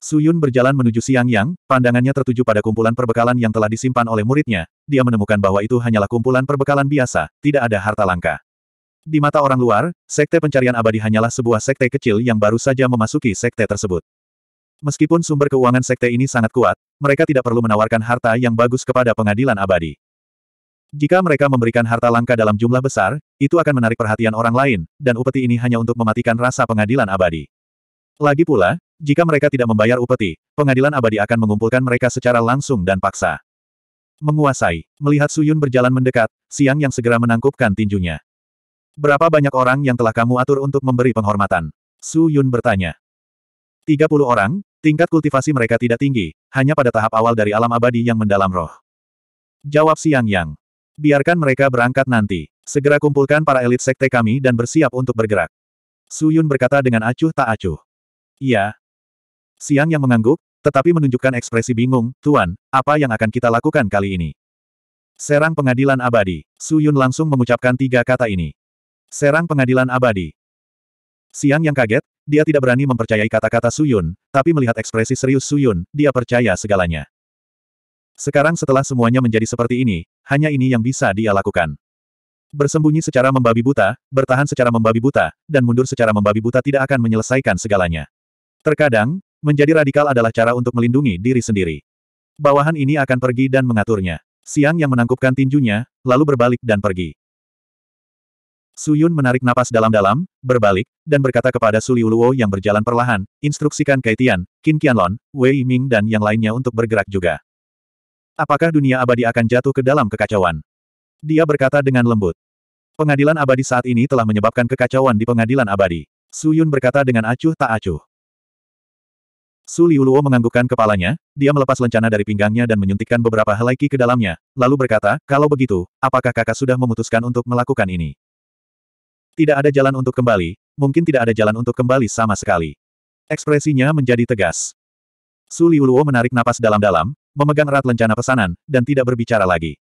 [SPEAKER 1] Suyun berjalan menuju Siang Yang, pandangannya tertuju pada kumpulan perbekalan yang telah disimpan oleh muridnya, dia menemukan bahwa itu hanyalah kumpulan perbekalan biasa, tidak ada harta langka. Di mata orang luar, sekte pencarian abadi hanyalah sebuah sekte kecil yang baru saja memasuki sekte tersebut. Meskipun sumber keuangan sekte ini sangat kuat, mereka tidak perlu menawarkan harta yang bagus kepada pengadilan abadi. Jika mereka memberikan harta langka dalam jumlah besar, itu akan menarik perhatian orang lain, dan upeti ini hanya untuk mematikan rasa pengadilan abadi. Lagi pula, jika mereka tidak membayar upeti, pengadilan abadi akan mengumpulkan mereka secara langsung dan paksa. Menguasai. Melihat Suyun berjalan mendekat, Siang yang segera menangkupkan tinjunya. Berapa banyak orang yang telah kamu atur untuk memberi penghormatan? Su Yun bertanya. 30 orang, tingkat kultivasi mereka tidak tinggi, hanya pada tahap awal dari alam abadi yang mendalam roh. Jawab Siang Yang. Biarkan mereka berangkat nanti. Segera kumpulkan para elit sekte kami dan bersiap untuk bergerak. Su Yun berkata dengan acuh tak acuh. Iya, Siang yang mengangguk, tetapi menunjukkan ekspresi bingung, Tuan, apa yang akan kita lakukan kali ini? Serang pengadilan abadi. Su Yun langsung mengucapkan tiga kata ini. Serang pengadilan abadi. Siang yang kaget, dia tidak berani mempercayai kata-kata Su Yun, tapi melihat ekspresi serius Su Yun, dia percaya segalanya. Sekarang setelah semuanya menjadi seperti ini, hanya ini yang bisa dia lakukan. Bersembunyi secara membabi buta, bertahan secara membabi buta, dan mundur secara membabi buta tidak akan menyelesaikan segalanya. Terkadang, Menjadi radikal adalah cara untuk melindungi diri sendiri. Bawahan ini akan pergi dan mengaturnya. Siang yang menangkupkan tinjunya, lalu berbalik dan pergi. Suyun menarik napas dalam-dalam, berbalik, dan berkata kepada Suliuluo yang berjalan perlahan, instruksikan Kaitian, Qin Qianlon, Wei Ming dan yang lainnya untuk bergerak juga. Apakah dunia abadi akan jatuh ke dalam kekacauan? Dia berkata dengan lembut. Pengadilan abadi saat ini telah menyebabkan kekacauan di pengadilan abadi. Suyun berkata dengan acuh tak acuh. Su Liuluo menganggukkan kepalanya, dia melepas lencana dari pinggangnya dan menyuntikkan beberapa helai ki ke dalamnya, lalu berkata, kalau begitu, apakah kakak sudah memutuskan untuk melakukan ini? Tidak ada jalan untuk kembali, mungkin tidak ada jalan untuk kembali sama sekali. Ekspresinya menjadi tegas. Su Liuluo menarik napas dalam-dalam, memegang erat lencana pesanan, dan tidak berbicara lagi.